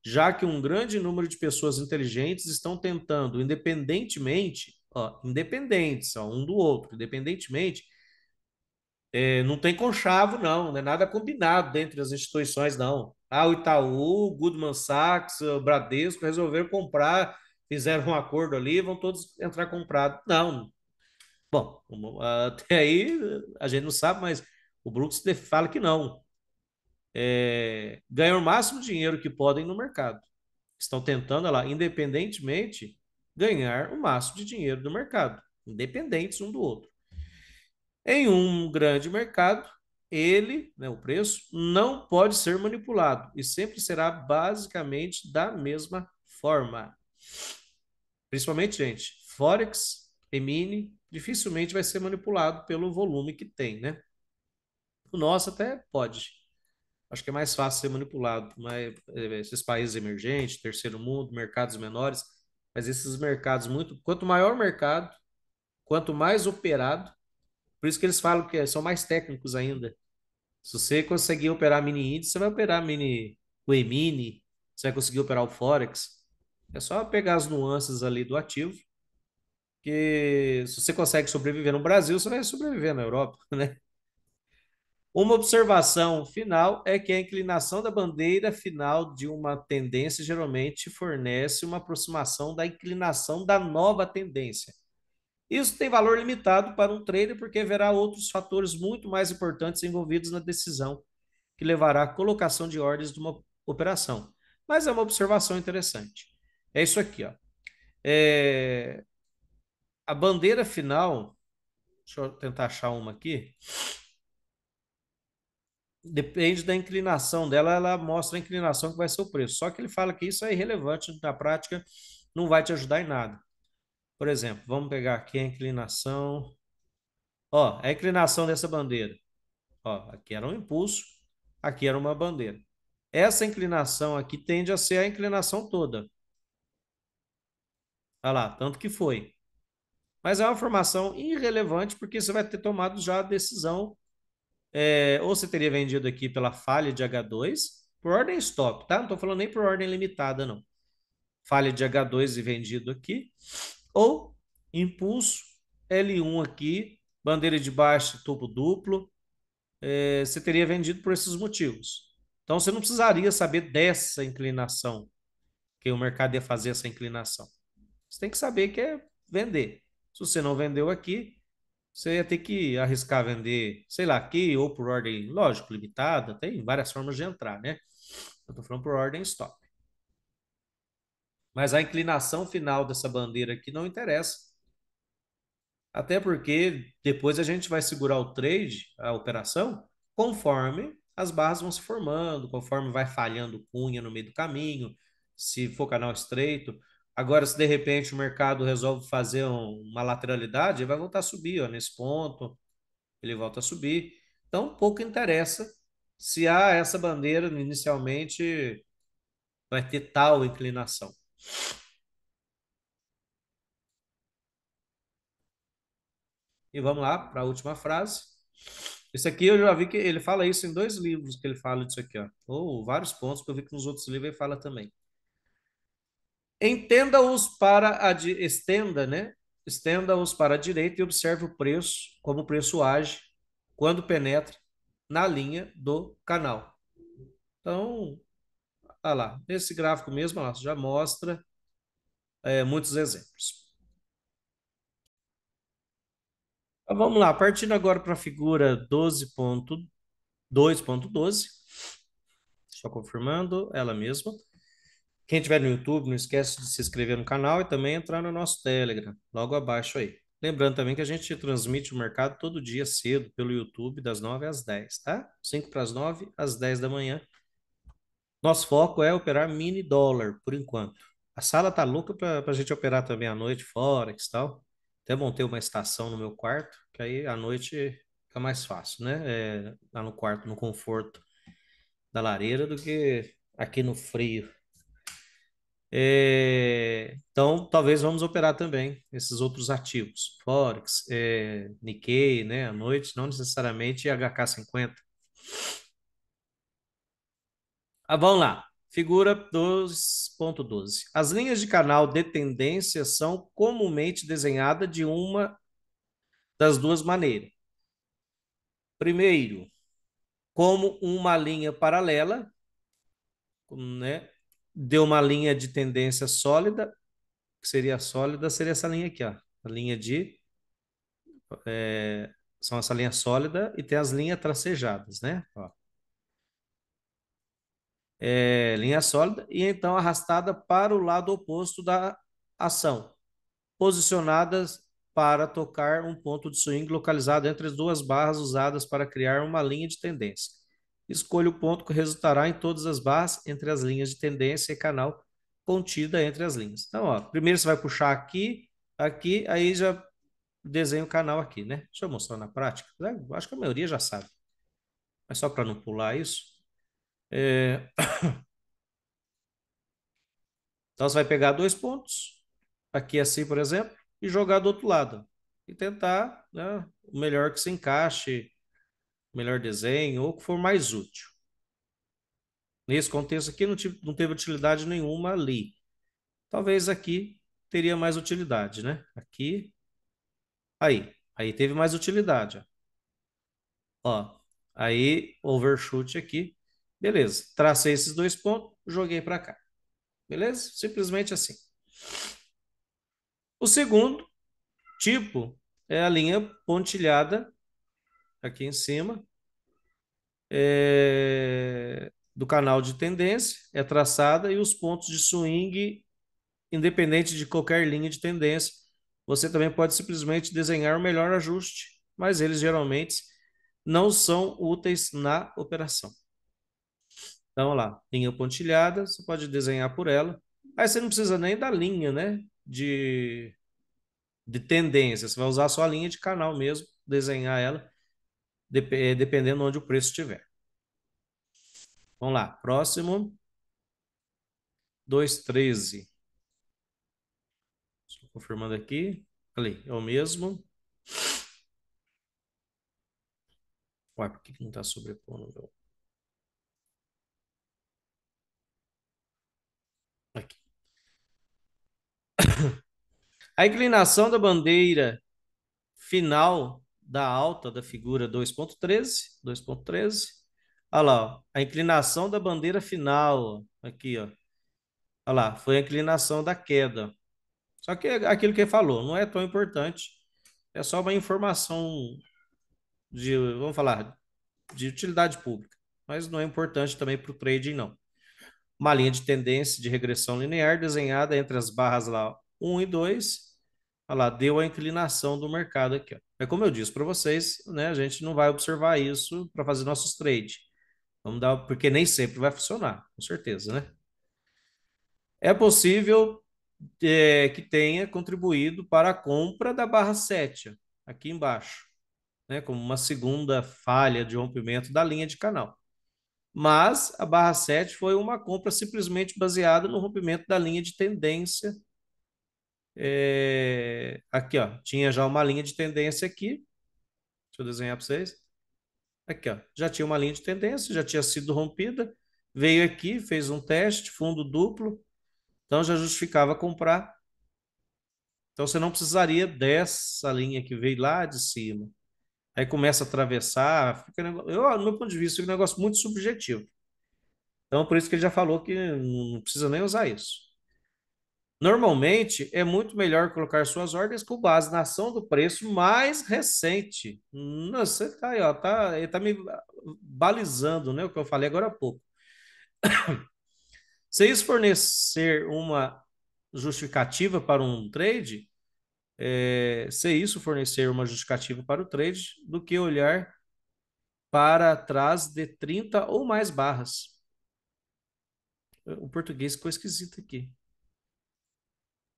já que um grande número de pessoas inteligentes estão tentando, independentemente, ó, independentes, ó, um do outro, independentemente, é, não tem conchavo, não, não é nada combinado entre as instituições, não. Ah, o Itaú, Goldman Sachs, o Bradesco resolveram comprar fizeram um acordo ali, vão todos entrar comprado. Não. Bom, até aí a gente não sabe, mas o Brooks fala que não. É, ganham o máximo dinheiro que podem no mercado. Estão tentando, lá, independentemente, ganhar o máximo de dinheiro do mercado, independentes um do outro. Em um grande mercado, ele, né, o preço, não pode ser manipulado e sempre será basicamente da mesma forma. Principalmente, gente, Forex, Emini, dificilmente vai ser manipulado pelo volume que tem, né? O nosso até pode. Acho que é mais fácil ser manipulado, mas eh, esses países emergentes, terceiro mundo, mercados menores, mas esses mercados muito, quanto maior o mercado, quanto mais operado, por isso que eles falam que são mais técnicos ainda. Se você conseguir operar mini índice, você vai operar mini o E-mini, você vai conseguir operar o Forex. É só pegar as nuances ali do ativo, que se você consegue sobreviver no Brasil, você vai sobreviver na Europa, [LAUGHS] né? Uma observação final é que a inclinação da bandeira final de uma tendência geralmente fornece uma aproximação da inclinação da nova tendência. Isso tem valor limitado para um trader porque haverá outros fatores muito mais importantes envolvidos na decisão que levará à colocação de ordens de uma operação. Mas é uma observação interessante. É isso aqui, ó. É... A bandeira final, deixa eu tentar achar uma aqui. Depende da inclinação dela, ela mostra a inclinação que vai ser o preço. Só que ele fala que isso é irrelevante na prática, não vai te ajudar em nada. Por exemplo, vamos pegar aqui a inclinação. Ó, a inclinação dessa bandeira. Ó, aqui era um impulso, aqui era uma bandeira. Essa inclinação aqui tende a ser a inclinação toda. Olha tá lá, tanto que foi. Mas é uma formação irrelevante porque você vai ter tomado já a decisão. É, ou você teria vendido aqui pela falha de H2, por ordem stop, tá? Não estou falando nem por ordem limitada, não. Falha de H2 e vendido aqui. Ou impulso L1 aqui, bandeira de baixo, topo duplo. É, você teria vendido por esses motivos. Então você não precisaria saber dessa inclinação, que o mercado ia fazer essa inclinação. Você tem que saber que é vender. Se você não vendeu aqui, você ia ter que arriscar vender, sei lá, aqui ou por ordem, lógico, limitada, tem várias formas de entrar, né? Eu tô falando por ordem stop. Mas a inclinação final dessa bandeira aqui não interessa. Até porque depois a gente vai segurar o trade, a operação, conforme as barras vão se formando, conforme vai falhando cunha no meio do caminho, se for canal estreito, Agora, se de repente o mercado resolve fazer uma lateralidade, ele vai voltar a subir ó, nesse ponto, ele volta a subir. Então, pouco interessa se há essa bandeira inicialmente vai ter tal inclinação. E vamos lá para a última frase. Esse aqui eu já vi que ele fala isso em dois livros que ele fala disso aqui, Ou vários pontos que eu vi que nos outros livros ele fala também. Entenda-os para a di... estenda, né? Estenda-os para a direita e observe o preço, como o preço age quando penetra na linha do canal. Então, olha lá, nesse gráfico mesmo, lá, já mostra é, muitos exemplos. Então, vamos lá, partindo agora para a figura 12.2.12, só confirmando ela mesma. Quem estiver no YouTube, não esquece de se inscrever no canal e também entrar no nosso Telegram, logo abaixo aí. Lembrando também que a gente transmite o mercado todo dia cedo pelo YouTube, das 9 às 10, tá? 5 para as 9, às 10 da manhã. Nosso foco é operar mini dólar, por enquanto. A sala tá louca para a gente operar também à noite, Forex e tal. Até ter uma estação no meu quarto, que aí à noite fica mais fácil, né? É, lá no quarto, no conforto da lareira, do que aqui no frio. É, então, talvez vamos operar também esses outros ativos, Forex, é, Nikkei, né, à noite, não necessariamente HK50. Ah, vamos lá, figura 2.12. As linhas de canal de tendência são comumente desenhadas de uma das duas maneiras. Primeiro, como uma linha paralela, né, deu uma linha de tendência sólida, que seria sólida, seria essa linha aqui, ó. A linha de. É, são essa linha sólida e tem as linhas tracejadas, né? Ó. É, linha sólida e então arrastada para o lado oposto da ação, posicionadas para tocar um ponto de swing localizado entre as duas barras usadas para criar uma linha de tendência escolha o ponto que resultará em todas as barras entre as linhas de tendência e canal contida entre as linhas. Então, ó, primeiro você vai puxar aqui, aqui, aí já desenha o canal aqui, né? Deixa eu mostrar na prática. Né? Acho que a maioria já sabe. Mas só para não pular isso. É... [COUGHS] Então, você vai pegar dois pontos, aqui assim, por exemplo, e jogar do outro lado. E tentar né, o melhor que se encaixe melhor desenho, ou o que for mais útil. Nesse contexto aqui, não, tive, não teve utilidade nenhuma ali. Talvez aqui teria mais utilidade, né? Aqui, aí. Aí teve mais utilidade, ó. Ó, aí overshoot aqui. Beleza, tracei esses dois pontos, joguei para cá. Beleza? Simplesmente assim. O segundo tipo é a linha pontilhada aqui em cima, é, do canal de tendência, é traçada, e os pontos de swing, independente de qualquer linha de tendência. Você também pode simplesmente desenhar o melhor ajuste, mas eles geralmente não são úteis na operação. Então, olha lá, linha pontilhada, você pode desenhar por ela. Aí você não precisa nem da linha, né? De, de tendência, você vai usar só a linha de canal mesmo, desenhar ela eh, dependendo onde o preço estiver. Vamos lá, próximo. 213. Confirmando aqui. Ali, é o mesmo. Uai, por que não está sobrepondo meu? Aqui. [COUGHS] A inclinação da bandeira final da alta da figura 2.13, 2.13. Olha lá, ó, a inclinação da bandeira final, aqui, ó. Olha lá, foi a inclinação da queda. Só que é aquilo que ele falou não é tão importante, é só uma informação de, vamos falar, de utilidade pública, mas não é importante também para o trading, não. Uma linha de tendência de regressão linear desenhada entre as barras lá 1 e 2 Olha lá, deu a inclinação do mercado aqui. Ó. É como eu disse para vocês, né? A gente não vai observar isso para fazer nossos trades. Vamos dar, porque nem sempre vai funcionar, com certeza, né? É possível é, que tenha contribuído para a compra da barra 7, aqui embaixo, né? Como uma segunda falha de rompimento da linha de canal. Mas a barra 7 foi uma compra simplesmente baseada no rompimento da linha de tendência é... Aqui, ó, tinha já uma linha de tendência aqui. Deixa eu desenhar para vocês. Aqui, ó, já tinha uma linha de tendência, já tinha sido rompida. Veio aqui, fez um teste, fundo duplo. Então já justificava comprar. Então você não precisaria dessa linha que veio lá de cima. Aí começa a atravessar, fica eu, no meu ponto de vista, é um negócio muito subjetivo. Então por isso que ele já falou que não precisa nem usar isso. Normalmente, é muito melhor colocar suas ordens com base na ação do preço mais recente. Nossa, tá aí, ó, tá, ele tá me balizando, né, o que eu falei agora há pouco. [COUGHS] Se isso fornecer uma justificativa para um trade, é, se isso fornecer uma justificativa para o trade, do que olhar para trás de 30 ou mais barras. O português ficou esquisito aqui.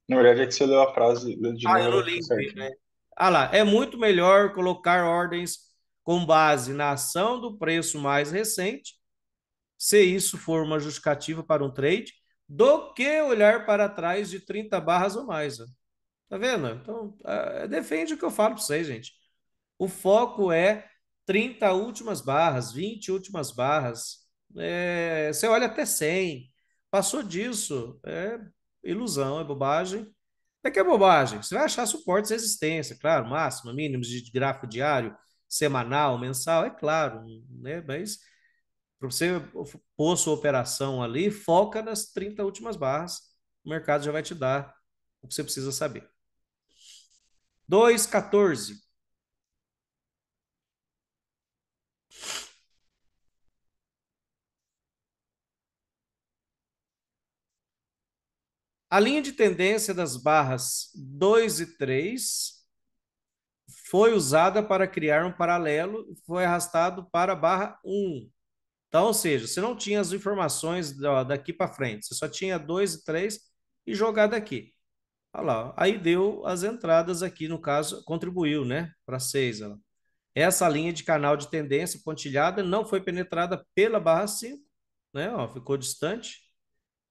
Na verdade, é que você leu a frase de Ah, eu não li, né? Ah lá, é muito melhor colocar ordens com base na ação do preço mais recente, se isso for uma justificativa para um trade, do que olhar para trás de 30 barras ou mais. Ó. Né? Tá vendo? Então, uh, defende o que eu falo para vocês, gente. O foco é 30 últimas barras, 20 últimas barras. É, você olha até 100. Passou disso, é, ilusão, é bobagem. Até que é bobagem. Você vai achar suportes de resistência, claro, máxima, mínimo de gráfico diário, semanal, mensal, é claro, né? Mas para você pôr sua operação ali, foca nas 30 últimas barras, o mercado já vai te dar o que você precisa saber. 2,14. A linha de tendência das barras 2 e 3 foi usada para criar um paralelo e foi arrastado para a barra 1. Então, ou seja, você não tinha as informações daqui para frente, você só tinha 2 e 3 e jogar daqui. Olha lá, aí deu as entradas aqui, no caso, contribuiu né, para 6. Essa linha de canal de tendência pontilhada não foi penetrada pela barra 5, né, ó, ficou distante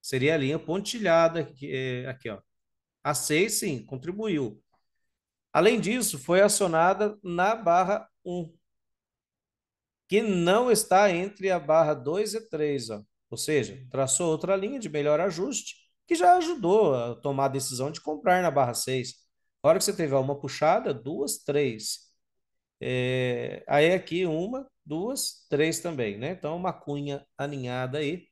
Seria a linha pontilhada que, eh, aqui, ó. A 6, sim, contribuiu. Além disso, foi acionada na barra 1, que não está entre a barra 2 e 3, ó. Ou seja, traçou outra linha de melhor ajuste, que já ajudou a tomar a decisão de comprar na barra 6. Na hora que você teve uma puxada, duas, três. É, aí aqui uma, duas, três também, né? Então, uma cunha aninhada aí.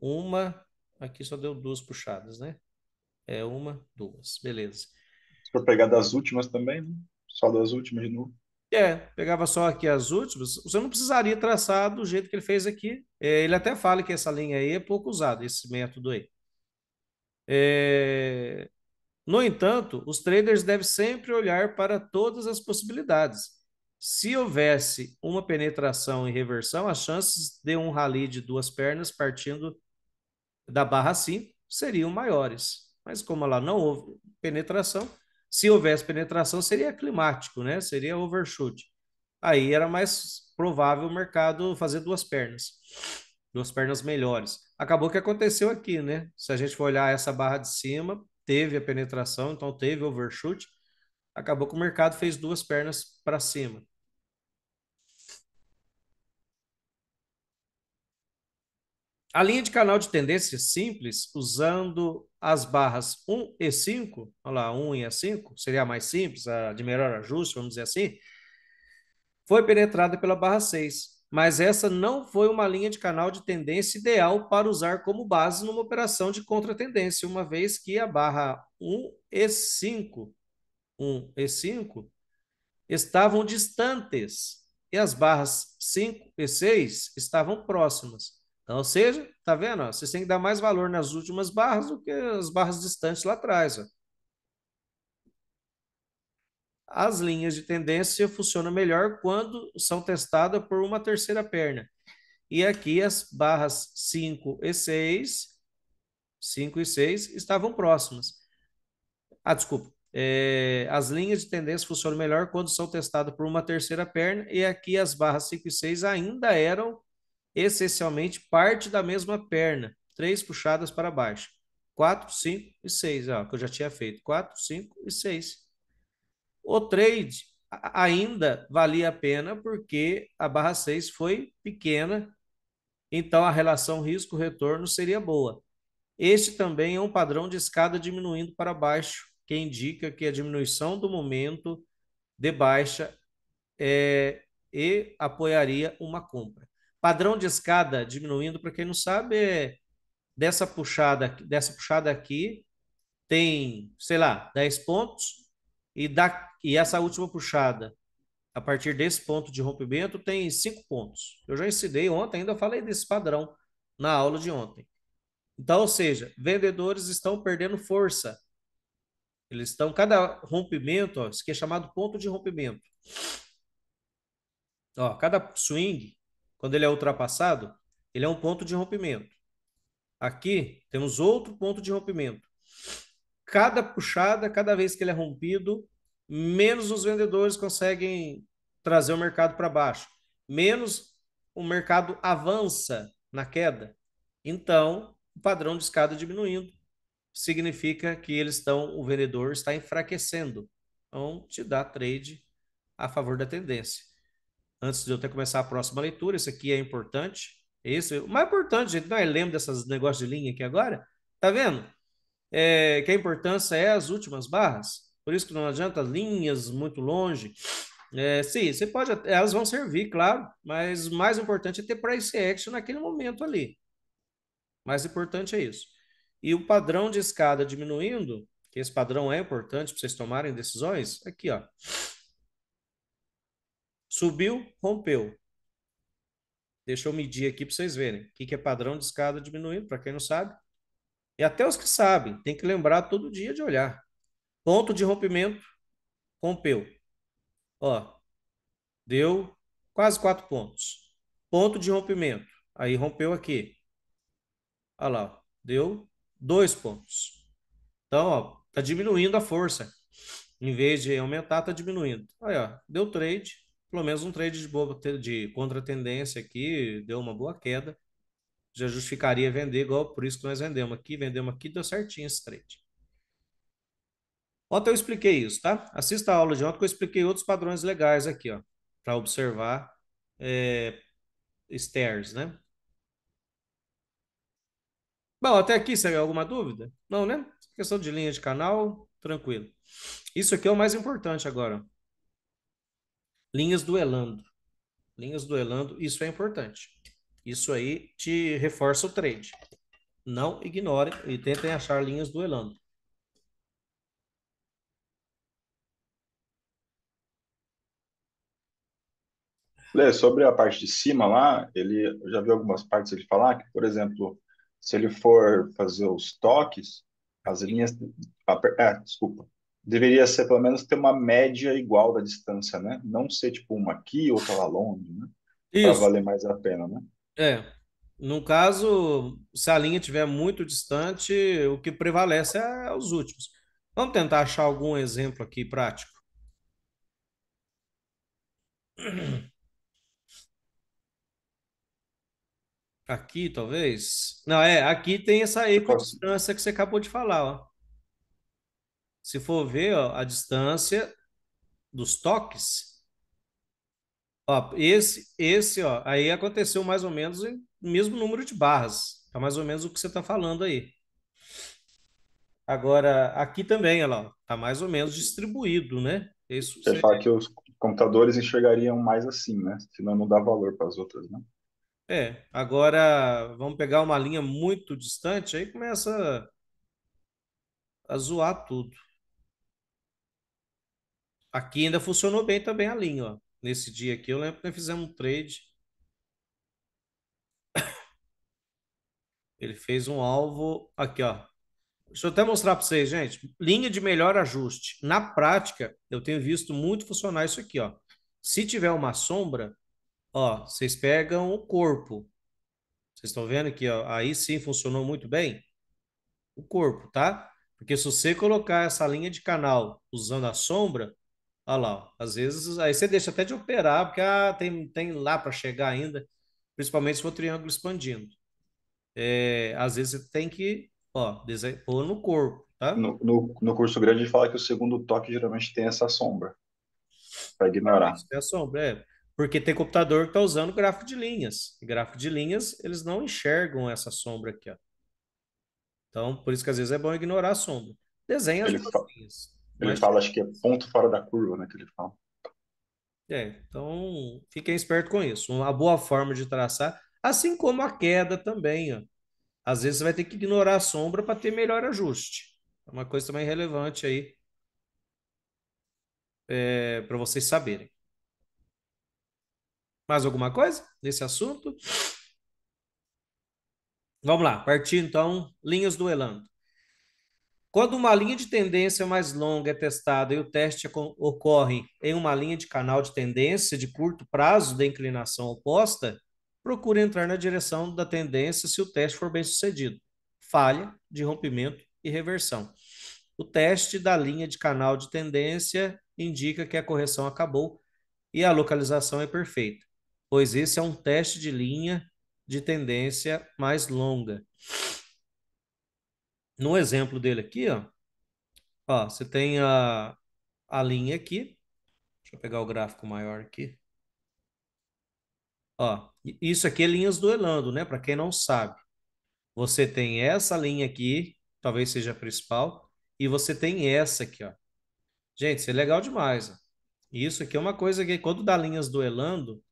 Uma, Aqui só deu duas puxadas, né? É uma, duas. Beleza. Se for pegar das últimas também, né? Só das últimas de novo. É, pegava só aqui as últimas. Você não precisaria traçar do jeito que ele fez aqui. É, ele até fala que essa linha aí é pouco usada, esse método aí. É... No entanto, os traders devem sempre olhar para todas as possibilidades. Se houvesse uma penetração e reversão, as chances de um rally de duas pernas partindo da barra 5 seriam maiores. Mas como lá não houve penetração, se houvesse penetração, seria climático, né? Seria overshoot. Aí era mais provável o mercado fazer duas pernas, duas pernas melhores. Acabou que aconteceu aqui, né? Se a gente for olhar essa barra de cima, teve a penetração, então teve overshoot. Acabou que o mercado fez duas pernas para cima. A linha de canal de tendência simples, usando as barras 1 e 5, olha lá, 1 e a 5, seria a mais simples, a de melhor ajuste, vamos dizer assim, foi penetrada pela barra 6. Mas essa não foi uma linha de canal de tendência ideal para usar como base numa operação de contratendência, uma vez que a barra 1 e 5, 1 e 5 estavam distantes e as barras 5 e 6 estavam próximas. Então, ou seja, tá vendo? Vocês têm que dar mais valor nas últimas barras do que as barras distantes lá atrás. Ó. As linhas de tendência funcionam melhor quando são testadas por uma terceira perna. E aqui as barras 5 e 6, 5 e 6 estavam próximas. Ah, desculpa. É, as linhas de tendência funcionam melhor quando são testadas por uma terceira perna, e aqui as barras 5 e 6 ainda eram essencialmente parte da mesma perna, três puxadas para baixo. 4, 5 e 6, ó, que eu já tinha feito. 4, 5 e 6. O trade ainda valia a pena porque a barra 6 foi pequena, então a relação risco-retorno seria boa. Este também é um padrão de escada diminuindo para baixo, que indica que a diminuição do momento de baixa é, e apoiaria uma compra. Padrão de escada diminuindo, para quem não sabe, é dessa puxada, dessa puxada aqui tem, sei lá, 10 pontos e da e essa última puxada a partir desse ponto de rompimento tem 5 pontos. Eu já ensinei ontem, ainda falei desse padrão na aula de ontem. Então, ou seja, vendedores estão perdendo força. Eles estão cada rompimento, ó, isso que é chamado ponto de rompimento. Ó, cada swing quando ele é ultrapassado, ele é um ponto de rompimento. Aqui temos outro ponto de rompimento. Cada puxada, cada vez que ele é rompido, menos os vendedores conseguem trazer o mercado para baixo, menos o mercado avança na queda. Então, o padrão de escada diminuindo significa que eles estão, o vendedor está enfraquecendo. Então, te dá trade a favor da tendência antes de eu até começar a próxima leitura. Isso aqui é importante. Isso, o mais importante, gente, não é lembro desses negócios de linha aqui agora. Tá vendo? É, que a importância é as últimas barras. Por isso que não adianta linhas muito longe. É, sim, você pode, elas vão servir, claro, mas o mais importante é ter esse action naquele momento ali. Mais importante é isso. E o padrão de escada diminuindo, que esse padrão é importante para vocês tomarem decisões, aqui, ó. Subiu, rompeu. Deixa eu medir aqui para vocês verem. O que é padrão de escada diminuindo, para quem não sabe. E até os que sabem, tem que lembrar todo dia de olhar. Ponto de rompimento, rompeu. Ó, deu quase quatro pontos. Ponto de rompimento, aí rompeu aqui. Olha lá, deu dois pontos. Então, ó, tá diminuindo a força. Em vez de aumentar, tá diminuindo. Aí, ó, deu trade, pelo menos um trade de, boa, de contra-tendência aqui, deu uma boa queda. Já justificaria vender, igual por isso que nós vendemos aqui, vendemos aqui, deu certinho esse trade. Ontem eu expliquei isso, tá? Assista a aula de ontem que eu expliquei outros padrões legais aqui, ó, para observar é, stairs, né? Bom, até aqui, se alguma dúvida? Não, né? Questão de linha de canal, tranquilo. Isso aqui é o mais importante agora linhas duelando. Linhas duelando, isso é importante. Isso aí te reforça o trade. Não ignore e tentem achar linhas duelando. Lê, sobre a parte de cima lá, ele eu já vi algumas partes ele falar que, por exemplo, se ele for fazer os toques, as linhas. Ah, é, desculpa deveria ser pelo menos ter uma média igual da distância, né? Não ser tipo uma aqui, outra lá longe, né? Para valer mais a pena, né? É. No caso, se a linha estiver muito distante, o que prevalece é os últimos. Vamos tentar achar algum exemplo aqui prático. Aqui, talvez? Não, é, aqui tem essa equidistância tipo assim que você acabou de falar, ó. Se for ver ó, a distância dos toques, ó, esse, esse, ó, aí aconteceu mais ou menos o mesmo número de barras. É mais ou menos o que você está falando aí. Agora, aqui também, olha lá, tá mais ou menos distribuído, né? Isso você fala que os computadores enxergariam mais assim, né? Senão não dá valor para as outras, né? É, agora vamos pegar uma linha muito distante, aí começa a zoar tudo. Aqui ainda funcionou bem também a linha, ó. Nesse dia aqui, eu lembro que nós fizemos um trade. Ele fez um alvo aqui, ó. Deixa eu até mostrar para vocês, gente. Linha de melhor ajuste. Na prática, eu tenho visto muito funcionar isso aqui, ó. Se tiver uma sombra, ó, vocês pegam o corpo. Vocês estão vendo aqui, ó. Aí sim funcionou muito bem. O corpo, tá? Porque se você colocar essa linha de canal usando a sombra, Olha lá, às vezes aí você deixa até de operar, porque ah, tem, tem lá para chegar ainda, principalmente se for triângulo expandindo. É, às vezes você tem que ó, pôr no corpo, tá? No, no, no curso grande fala que o segundo toque geralmente tem essa sombra, para ignorar. Tem é a sombra, é. Porque tem computador que está usando gráfico de linhas. E gráfico de linhas, eles não enxergam essa sombra aqui, ó. Então, por isso que às vezes é bom ignorar a sombra. Desenha Ele as fa... linhas. Ele fala, acho que é ponto fora da curva, né? Que ele fala. É, então fiquem esperto com isso. Uma boa forma de traçar, assim como a queda também. Ó. Às vezes você vai ter que ignorar a sombra para ter melhor ajuste. É uma coisa também relevante aí é, para vocês saberem. Mais alguma coisa nesse assunto? Vamos lá, partir então, linhas do quando uma linha de tendência mais longa é testada e o teste ocorre em uma linha de canal de tendência de curto prazo da inclinação oposta, procure entrar na direção da tendência se o teste for bem sucedido. Falha de rompimento e reversão. O teste da linha de canal de tendência indica que a correção acabou e a localização é perfeita, pois esse é um teste de linha de tendência mais longa no exemplo dele aqui, ó, ó, você tem a, a linha aqui. Deixa eu pegar o gráfico maior aqui. Ó, isso aqui é linhas duelando, né? Para quem não sabe. Você tem essa linha aqui, talvez seja a principal, e você tem essa aqui, ó. Gente, isso é legal demais. Ó. Isso aqui é uma coisa que quando dá linhas duelando,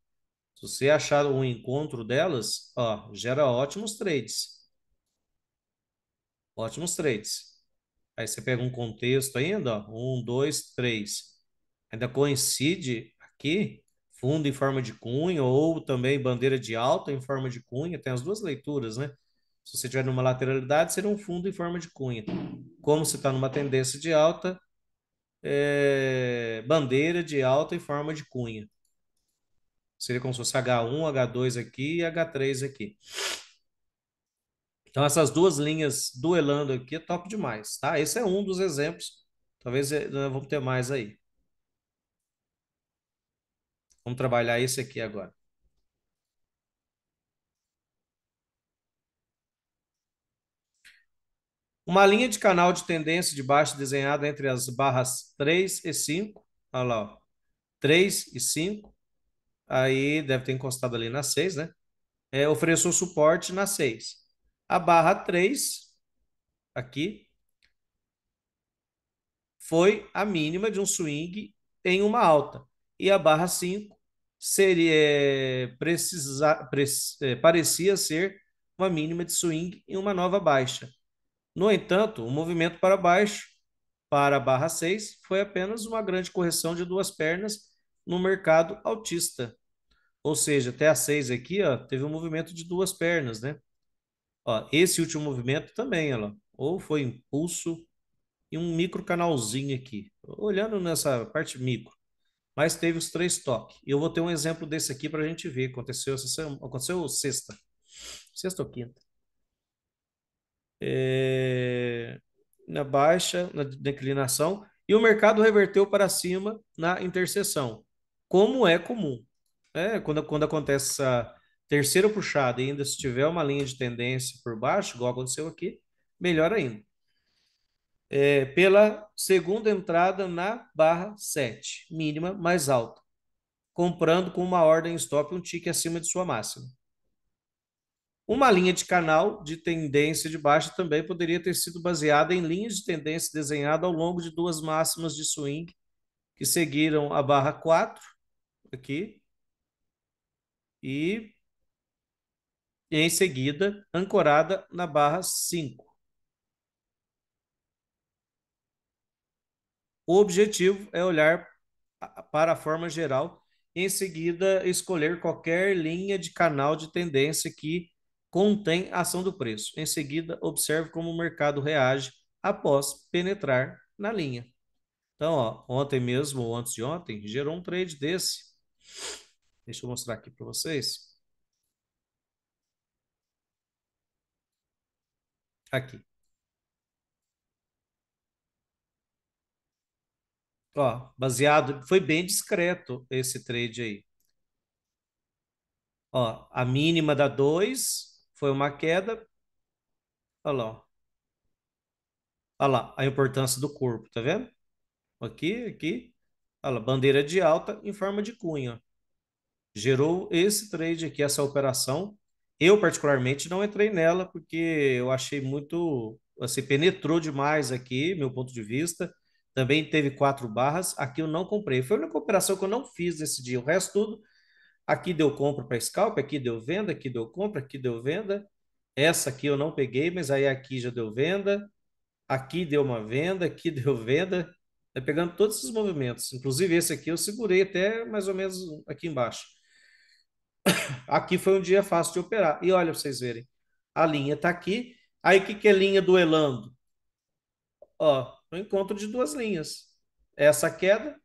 se você achar um encontro delas, ó, gera ótimos trades. Ótimos trades. Aí você pega um contexto ainda, ó, um, dois, três. Ainda coincide aqui, fundo em forma de cunha ou também bandeira de alta em forma de cunha, tem as duas leituras, né? Se você tiver numa lateralidade, seria um fundo em forma de cunha. Como você está numa tendência de alta, é... bandeira de alta em forma de cunha. Seria como se fosse H1, H2 aqui e H3 aqui. Então, essas duas linhas duelando aqui é top demais, tá? Esse é um dos exemplos. Talvez eh, nós vamos ter mais aí. Vamos trabalhar esse aqui agora. Uma linha de canal de tendência de baixo desenhada entre as barras 3 e 5. Olha lá, ó. 3 e 5. Aí deve ter encostado ali na 6, né? É, ofereceu suporte na 6. A barra 3, aqui, foi a mínima de um swing em uma alta. E a barra 5 seria, precisa, é, parecia ser uma mínima de swing em uma nova baixa. No entanto, o movimento para baixo, para a barra 6, foi apenas uma grande correção de duas pernas no mercado autista. Ou seja, até a 6 aqui, ó, teve um movimento de duas pernas, né? Ó, esse último movimento também, olha Ou foi impulso e um micro canalzinho aqui. Olhando nessa parte micro. Mas teve os três toques. Eu vou ter um exemplo desse aqui para a gente ver. Aconteceu, essa aconteceu sexta. Sexta ou quinta. É... Na baixa, na declinação. E o mercado reverteu para cima na interseção. Como é comum. É, quando, quando acontece essa terceira puxada e ainda se tiver uma linha de tendência por baixo, igual aconteceu aqui, melhor ainda. É, pela segunda entrada na barra 7, mínima mais alta, comprando com uma ordem stop um tique acima de sua máxima. Uma linha de canal de tendência de baixa também poderia ter sido baseada em linhas de tendência desenhada ao longo de duas máximas de swing que seguiram a barra 4 aqui e e em seguida ancorada na barra 5. O objetivo é olhar para a forma geral e em seguida escolher qualquer linha de canal de tendência que contém ação do preço. Em seguida, observe como o mercado reage após penetrar na linha. Então, ó, ontem mesmo ou antes de ontem, gerou um trade desse. Deixa eu mostrar aqui para vocês. Aqui. Ó, baseado, foi bem discreto esse trade aí. Ó, a mínima da 2 foi uma queda. Olha lá, Olha lá, a importância do corpo, tá vendo? Aqui, aqui. Olha lá, bandeira de alta em forma de cunha. Gerou esse trade aqui, essa operação eu, particularmente, não entrei nela porque eu achei muito. Você assim, penetrou demais aqui, meu ponto de vista. Também teve quatro barras. Aqui eu não comprei. Foi a única operação que eu não fiz nesse dia. O resto tudo. Aqui deu compra para scalp, aqui deu venda, aqui deu compra, aqui deu venda. Essa aqui eu não peguei, mas aí aqui já deu venda. Aqui deu uma venda, aqui [LAUGHS] deu venda. Tá pegando todos esses movimentos. Inclusive esse aqui eu segurei até mais ou menos aqui embaixo. Aqui foi um dia fácil de operar. E olha para vocês verem. A linha está aqui. Aí o que, que é linha duelando? Ó, o um encontro de duas linhas. Essa queda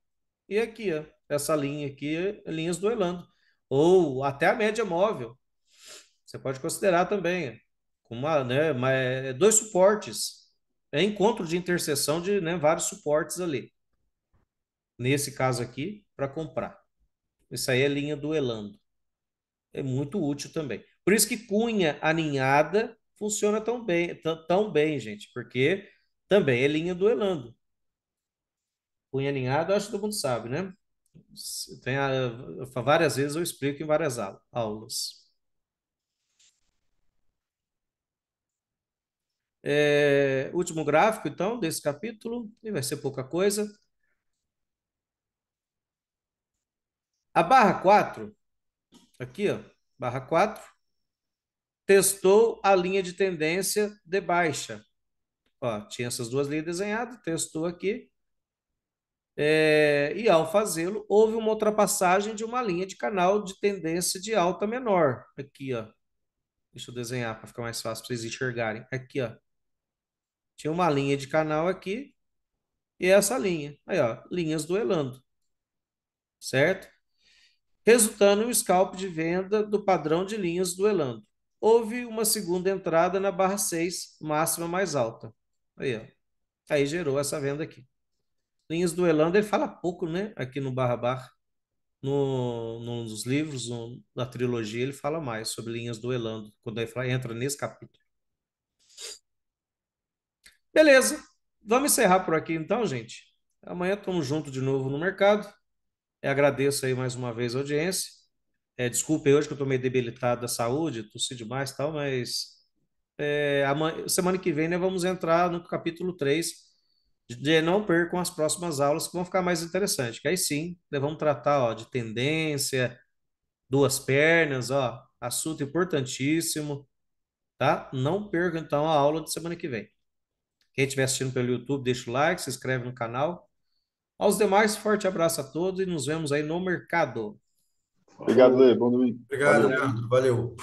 e aqui, ó. Essa linha aqui, linhas duelando. Ou até a média móvel. Você pode considerar também. Com uma, né, uma, é, dois suportes. É encontro de interseção de né, vários suportes ali. Nesse caso aqui, para comprar. Isso aí é linha duelando é muito útil também. Por isso que cunha aninhada funciona tão bem, tão, tão bem, gente, porque também é linha duelando. Cunha aninhada, acho que todo mundo sabe, né? Tem a, várias vezes eu explico em várias aulas. É, último gráfico, então, desse capítulo, e vai ser pouca coisa. A barra 4 aqui, ó, barra 4, testou a linha de tendência de baixa. Ó, tinha essas duas linhas desenhadas, testou aqui. É, e ao fazê-lo, houve uma ultrapassagem de uma linha de canal de tendência de alta menor. Aqui, ó. Deixa eu desenhar para ficar mais fácil para vocês enxergarem. Aqui, ó. Tinha uma linha de canal aqui e essa linha. Aí, ó, linhas duelando. Certo? resultando em um scalp de venda do padrão de linhas duelando. Houve uma segunda entrada na barra 6, máxima mais alta. Aí, ó. Aí gerou essa venda aqui. Linhas duelando, ele fala pouco, né? Aqui no barra barra. No, nos livros, no, na trilogia, ele fala mais sobre linhas duelando, quando ele fala, entra nesse capítulo. Beleza. Vamos encerrar por aqui então, gente. Amanhã estamos junto de novo no mercado. Eu agradeço aí mais uma vez a audiência. É, desculpe hoje que eu estou meio debilitado da saúde, tossi demais e tal, mas é, amanhã, semana que vem né, vamos entrar no capítulo 3 de não percam as próximas aulas que vão ficar mais interessantes. Que aí sim, né, vamos tratar ó, de tendência, duas pernas, ó, assunto importantíssimo, tá? Não perca então a aula de semana que vem. Quem estiver assistindo pelo YouTube, deixa o like, se inscreve no canal. Aos demais, forte abraço a todos e nos vemos aí no mercado. Obrigado, Lê. Bom domingo. Obrigado, Valeu. Leandro. Valeu.